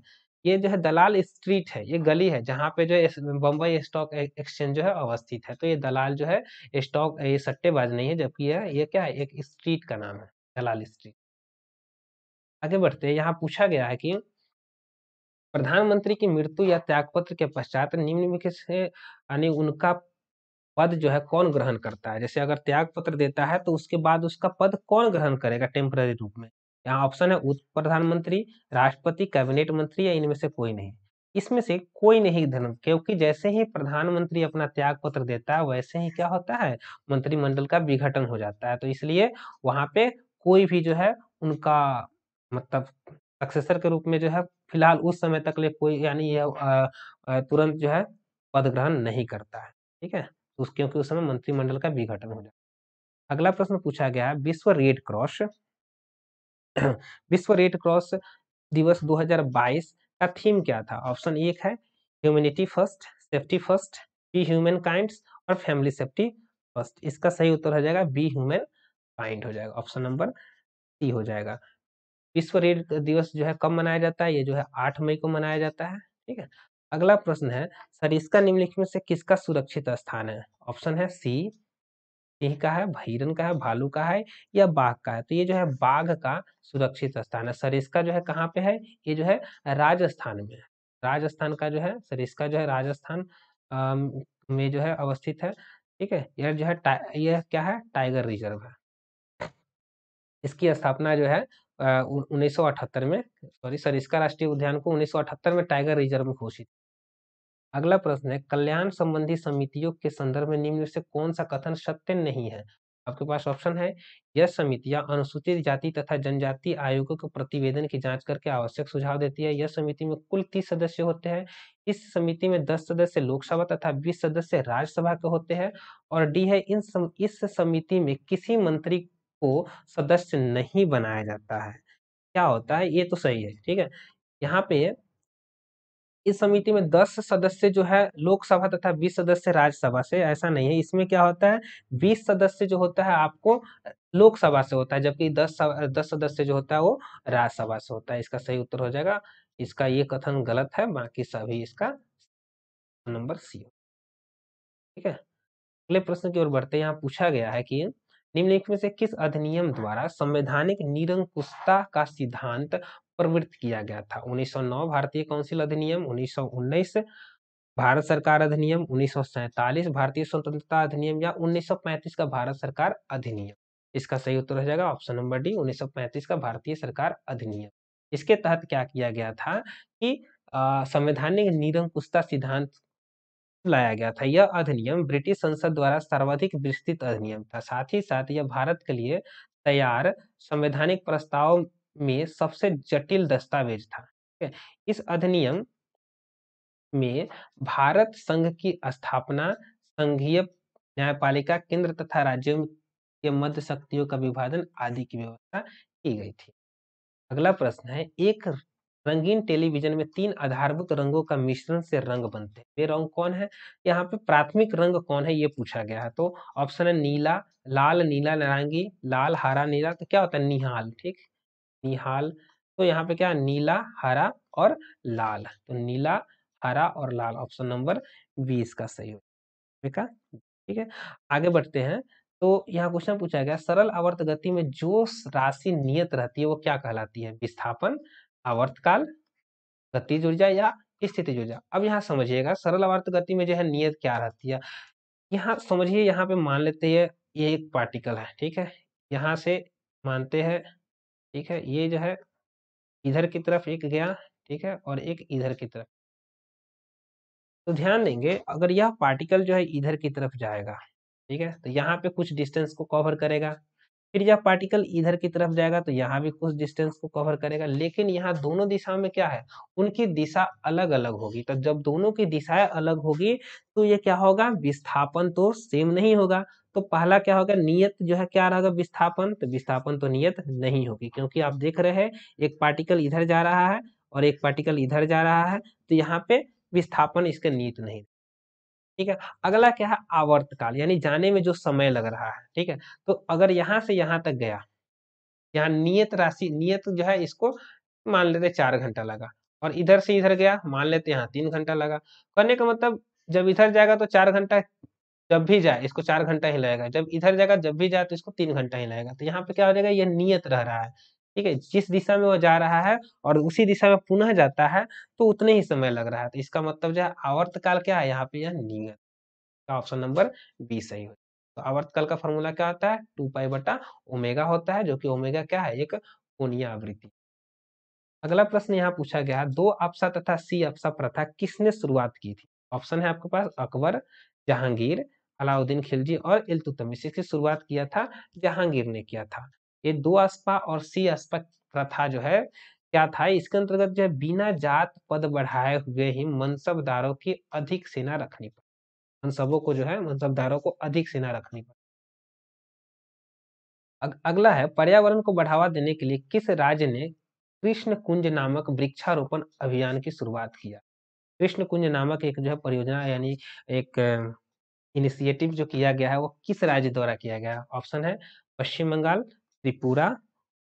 ये जो है दलाल स्ट्रीट है ये गली है जहाँ पे जो है बम्बई स्टॉक एक्सचेंज जो है अवस्थित है तो ये दलाल जो है स्टॉक ये सट्टेबाज नहीं है जबकि यह ये क्या है एक स्ट्रीट का नाम है दलाल स्ट्रीट आगे बढ़ते हैं यहाँ पूछा गया है कि प्रधानमंत्री की मृत्यु या त्यागपत्र के पश्चात निम्नलिखित से यानी उनका पद जो है कौन ग्रहण करता है जैसे अगर त्याग पत्र देता है तो उसके बाद उसका पद कौन ग्रहण करेगा टेम्पररी रूप में यहाँ ऑप्शन है उप प्रधानमंत्री राष्ट्रपति कैबिनेट मंत्री या इनमें से कोई नहीं इसमें से कोई नहीं धर्म क्योंकि जैसे ही प्रधानमंत्री अपना त्याग पत्र देता है वैसे ही क्या होता है मंत्रिमंडल का विघटन हो जाता है तो इसलिए वहां पे कोई भी जो है उनका मतलब सक्सेसर के रूप में जो है फिलहाल उस समय तक ले कोई यानी यह तुरंत जो है पद ग्रहण नहीं करता है ठीक है तो उस क्योंकि उस समय मंत्रिमंडल का विघटन हो जाता अगला प्रश्न पूछा गया है विश्व रेड क्रॉस विश्व रेड क्रॉस दिवस 2022 का थीम क्या था ऑप्शन एक है humanity first safety first B human kind और फैमिली सेफ्टी फर्स्ट इसका सही उत्तर हो जाएगा बी ह्यूमन काइंड हो जाएगा ऑप्शन नंबर सी हो जाएगा विश्व रेल दिवस जो है कब मनाया जाता है ये जो है आठ मई को मनाया जाता है ठीक है अगला प्रश्न है इसका निम्नलिखित में से किसका सुरक्षित स्थान है ऑप्शन है सी सिंह का है भैरन का है भालू का है या बाघ का है तो ये जो है बाघ का सुरक्षित स्थान है सरिस्का जो है कहाँ पे है ये जो है राजस्थान में राजस्थान का जो है सरिस्का जो है राजस्थान में जो है अवस्थित है ठीक है यह जो है यह क्या है टाइगर रिजर्व है इसकी स्थापना जो है 1978 में सॉरी सर इसका राष्ट्रीय उद्यान को 1978 में टाइगर रिजर्व घोषित अगला प्रश्न है कल्याण संबंधी समितियों के संदर्भ में निम्न से कौन सा कथन सत्य नहीं है आपके पास ऑप्शन है यह समितियां अनुसूचित जाति तथा जनजाति आयोगों के प्रतिवेदन की जांच करके आवश्यक सुझाव देती है यह समिति में कुल तीस सदस्य होते हैं इस समिति में दस सदस्य लोकसभा तथा बीस सदस्य राज्यसभा के होते हैं और डी है इन सम, इस समिति में किसी मंत्री को सदस्य नहीं बनाया जाता है क्या होता है ये तो सही है ठीक है यहाँ पे इस समिति में 10 सदस्य जो है लोकसभा तथा 20 सदस्य राज्यसभा से ऐसा नहीं है इसमें क्या होता है 20 सदस्य जो होता है आपको लोकसभा से होता है जबकि 10 10 सदस्य जो होता है वो राज्यसभा से होता है इसका सही उत्तर हो जाएगा इसका ये कथन गलत है बाकी सभी इसका नंबर सी ठीक है अगले प्रश्न की ओर बढ़ते यहाँ पूछा गया है कि निम्नलिखित में से किस अधिनियम द्वारा संवैधानिक निरंकुशता का सिद्धांत प्रवृत्त किया गया था 1909 भारतीय काउंसिल अधिनियम 1919 भारत सरकार अधिनियम 1947 भारतीय स्वतंत्रता अधिनियम या 1935 का भारत सरकार अधिनियम इसका सही उत्तर हो जाएगा ऑप्शन नंबर डी 1935 का भारतीय सरकार अधिनियम इसके तहत क्या किया गया था कि संवैधानिक निरंकुशता सिद्धांत लाया गया था यह अधिनियम ब्रिटिश संसद द्वारा सर्वाधिक विस्तृत अधिनियम था साथ ही साथ यह भारत के लिए तैयार संवैधानिक प्रस्ताव में सबसे जटिल दस्तावेज था इस अधिनियम में भारत संघ की स्थापना संघीय न्यायपालिका केंद्र तथा राज्यों के मध्य शक्तियों का विभाजन आदि की व्यवस्था की गई थी अगला प्रश्न है एक रंगीन टेलीविजन में तीन आधारभूत रंगों का मिश्रण से रंग बनते हैं वे रंग कौन है यहाँ पे प्राथमिक रंग कौन है ये पूछा गया है तो ऑप्शन है नीला लाल नीला नारंगी लाल हरा नीला तो क्या होता है निहाल ठीक निहाल तो यहाँ पे क्या नीला हरा और लाल तो नीला हरा और लाल ऑप्शन नंबर बी इसका सही होगा ठीक है आगे बढ़ते हैं तो यहाँ क्वेश्चन पूछा गया सरल आवर्त गति में जो राशि नियत रहती है वो क्या कहलाती है विस्थापन आवर्तकाल गतिज ऊर्जा या स्थिति ऊर्जा अब यहाँ समझिएगा सरल आवर्त गति में जो है नियत क्या रहती है यहाँ समझिए यहाँ पे मान लेते हैं ये एक पार्टिकल है ठीक है यहाँ से मानते हैं ठीक है ये जो है इधर की तरफ एक गया ठीक है और एक इधर की तरफ तो ध्यान देंगे अगर यह पार्टिकल जो है इधर की तरफ जाएगा ठीक है तो यहाँ पे कुछ डिस्टेंस को कवर करेगा फिर जब पार्टिकल इधर की तरफ जाएगा तो यहाँ भी कुछ डिस्टेंस को कवर करेगा लेकिन यहाँ दोनों दिशा में क्या है उनकी दिशा अलग अलग होगी तो जब दोनों की दिशाएं अलग होगी तो ये क्या होगा विस्थापन तो सेम नहीं होगा तो पहला क्या होगा नियत जो है क्या रहेगा विस्थापन तो विस्थापन तो नियत नहीं होगी क्योंकि आप देख रहे हैं एक पार्टिकल इधर जा रहा है और एक पार्टिकल इधर जा रहा है तो यहाँ पे विस्थापन इसके नियत नहीं ठीक है अगला क्या है आवर्तकाल यानी जाने में जो समय लग रहा है ठीक है तो अगर यहाँ से यहाँ तक गया यहाँ नियत राशि नियत जो है इसको मान लेते चार घंटा लगा और इधर से इधर गया मान लेते यहाँ तीन घंटा लगा करने का मतलब जब इधर जाएगा तो चार घंटा जब भी जाए इसको चार घंटा ही लगेगा जब इधर जाएगा जब भी जाए तो इसको तीन घंटा ही लगेगा तो यहाँ पे क्या हो जाएगा ये नियत रह रहा है ठीक है जिस दिशा में वो जा रहा है और उसी दिशा में पुनः जाता है तो उतने ही समय लग रहा है तो इसका मतलब जो है आवर्तकाल क्या है यहाँ पे यह नियत ऑप्शन नंबर बी सही हो तो आवर्तकाल का फॉर्मूला क्या होता है टू पाई बटा ओमेगा होता है जो कि ओमेगा क्या है एक कोणीय आवृत्ति अगला प्रश्न यहाँ पूछा गया दो अपसा तथा सी अपसा प्रथा किसने शुरुआत की थी ऑप्शन है आपके पास अकबर जहांगीर अलाउद्दीन खिलजी और इलतुतमिश इसकी शुरुआत किया था जहांगीर ने किया था ये दो अस्पा और सी अस्पा प्रथा जो है क्या था इसके अंतर्गत जो है बिना जात पद बढ़ाए हुए ही मनसबदारों की अधिक सेना रखनी पड़ी मनसबों को जो है मनसबदारों को अधिक सेना रखनी पड़ी अग, अगला है पर्यावरण को बढ़ावा देने के लिए किस राज्य ने कृष्ण कुंज नामक वृक्षारोपण अभियान की शुरुआत किया कृष्ण कुंज नामक एक जो है परियोजना यानी एक इनिशिएटिव जो किया गया है वो किस राज्य द्वारा किया गया ऑप्शन है पश्चिम बंगाल त्रिपुरा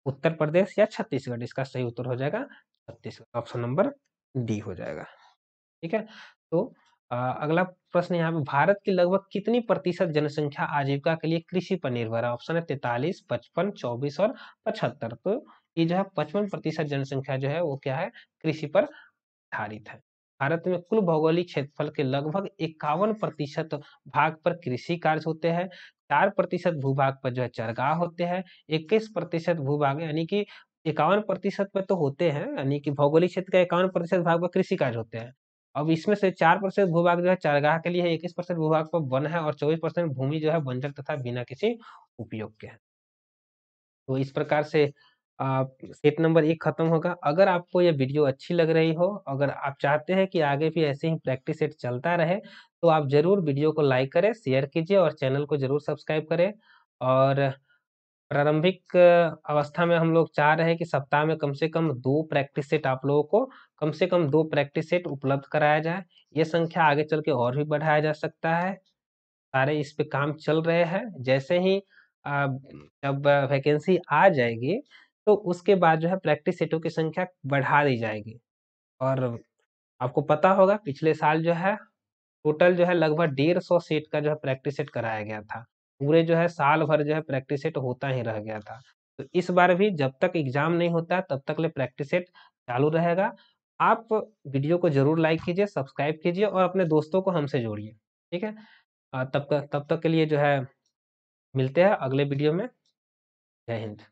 उत्तर प्रदेश या छत्तीसगढ़ इसका सही उत्तर हो जाएगा छत्तीसगढ़ ऑप्शन नंबर डी हो जाएगा ठीक है तो आ, अगला प्रश्न यहाँ पे भारत की लगभग कितनी प्रतिशत जनसंख्या आजीविका के लिए कृषि पर निर्भर है ऑप्शन है तैतालीस पचपन चौबीस और पचहत्तर तो ये जो है पचपन प्रतिशत जनसंख्या जो है वो क्या है कृषि पर आधारित है भारत में कुल भौगोलिक क्षेत्रफल के लगभग इक्यावन प्रतिशत भाग पर कृषि कार्य होते हैं चार प्रतिशत भूभाग पर जो है चरगाह होते हैं इक्कीस प्रतिशत भूभाग यानी कि इक्यावन प्रतिशत पे तो होते हैं यानी कि भौगोलिक क्षेत्र का इक्यावन प्रतिशत भाग पर कृषि कार्य होते हैं अब इसमें से चार प्रतिशत भूभाग जो है चरगाह के लिए है इक्कीस परसेंट भूभाग पर वन है और चौबीस परसेंट भूमि जो है बंजर तथा बिना किसी उपयोग के है तो इस प्रकार से सेट नंबर एक ख़त्म होगा अगर आपको यह वीडियो अच्छी लग रही हो अगर आप चाहते हैं कि आगे भी ऐसे ही प्रैक्टिस सेट चलता रहे तो आप ज़रूर वीडियो को लाइक करें शेयर कीजिए और चैनल को ज़रूर सब्सक्राइब करें और प्रारंभिक अवस्था में हम लोग चाह रहे हैं कि सप्ताह में कम से कम दो प्रैक्टिस सेट आप लोगों को कम से कम दो प्रैक्टिस सेट उपलब्ध कराया जाए ये संख्या आगे चल के और भी बढ़ाया जा सकता है सारे इस पे काम चल रहे हैं जैसे ही जब वैकेंसी आ जाएगी तो उसके बाद जो है प्रैक्टिस सेटों की संख्या बढ़ा दी जाएगी और आपको पता होगा पिछले साल जो है टोटल जो है लगभग डेढ़ सौ सेट का जो है प्रैक्टिस सेट कराया गया था पूरे जो है साल भर जो है प्रैक्टिस सेट होता ही रह गया था तो इस बार भी जब तक एग्जाम नहीं होता तब तक ले प्रैक्टिस सेट चालू रहेगा आप वीडियो को जरूर लाइक कीजिए सब्सक्राइब कीजिए और अपने दोस्तों को हमसे जोड़िए ठीक है तब तक तब तक के लिए जो है मिलते हैं अगले वीडियो में जय हिंद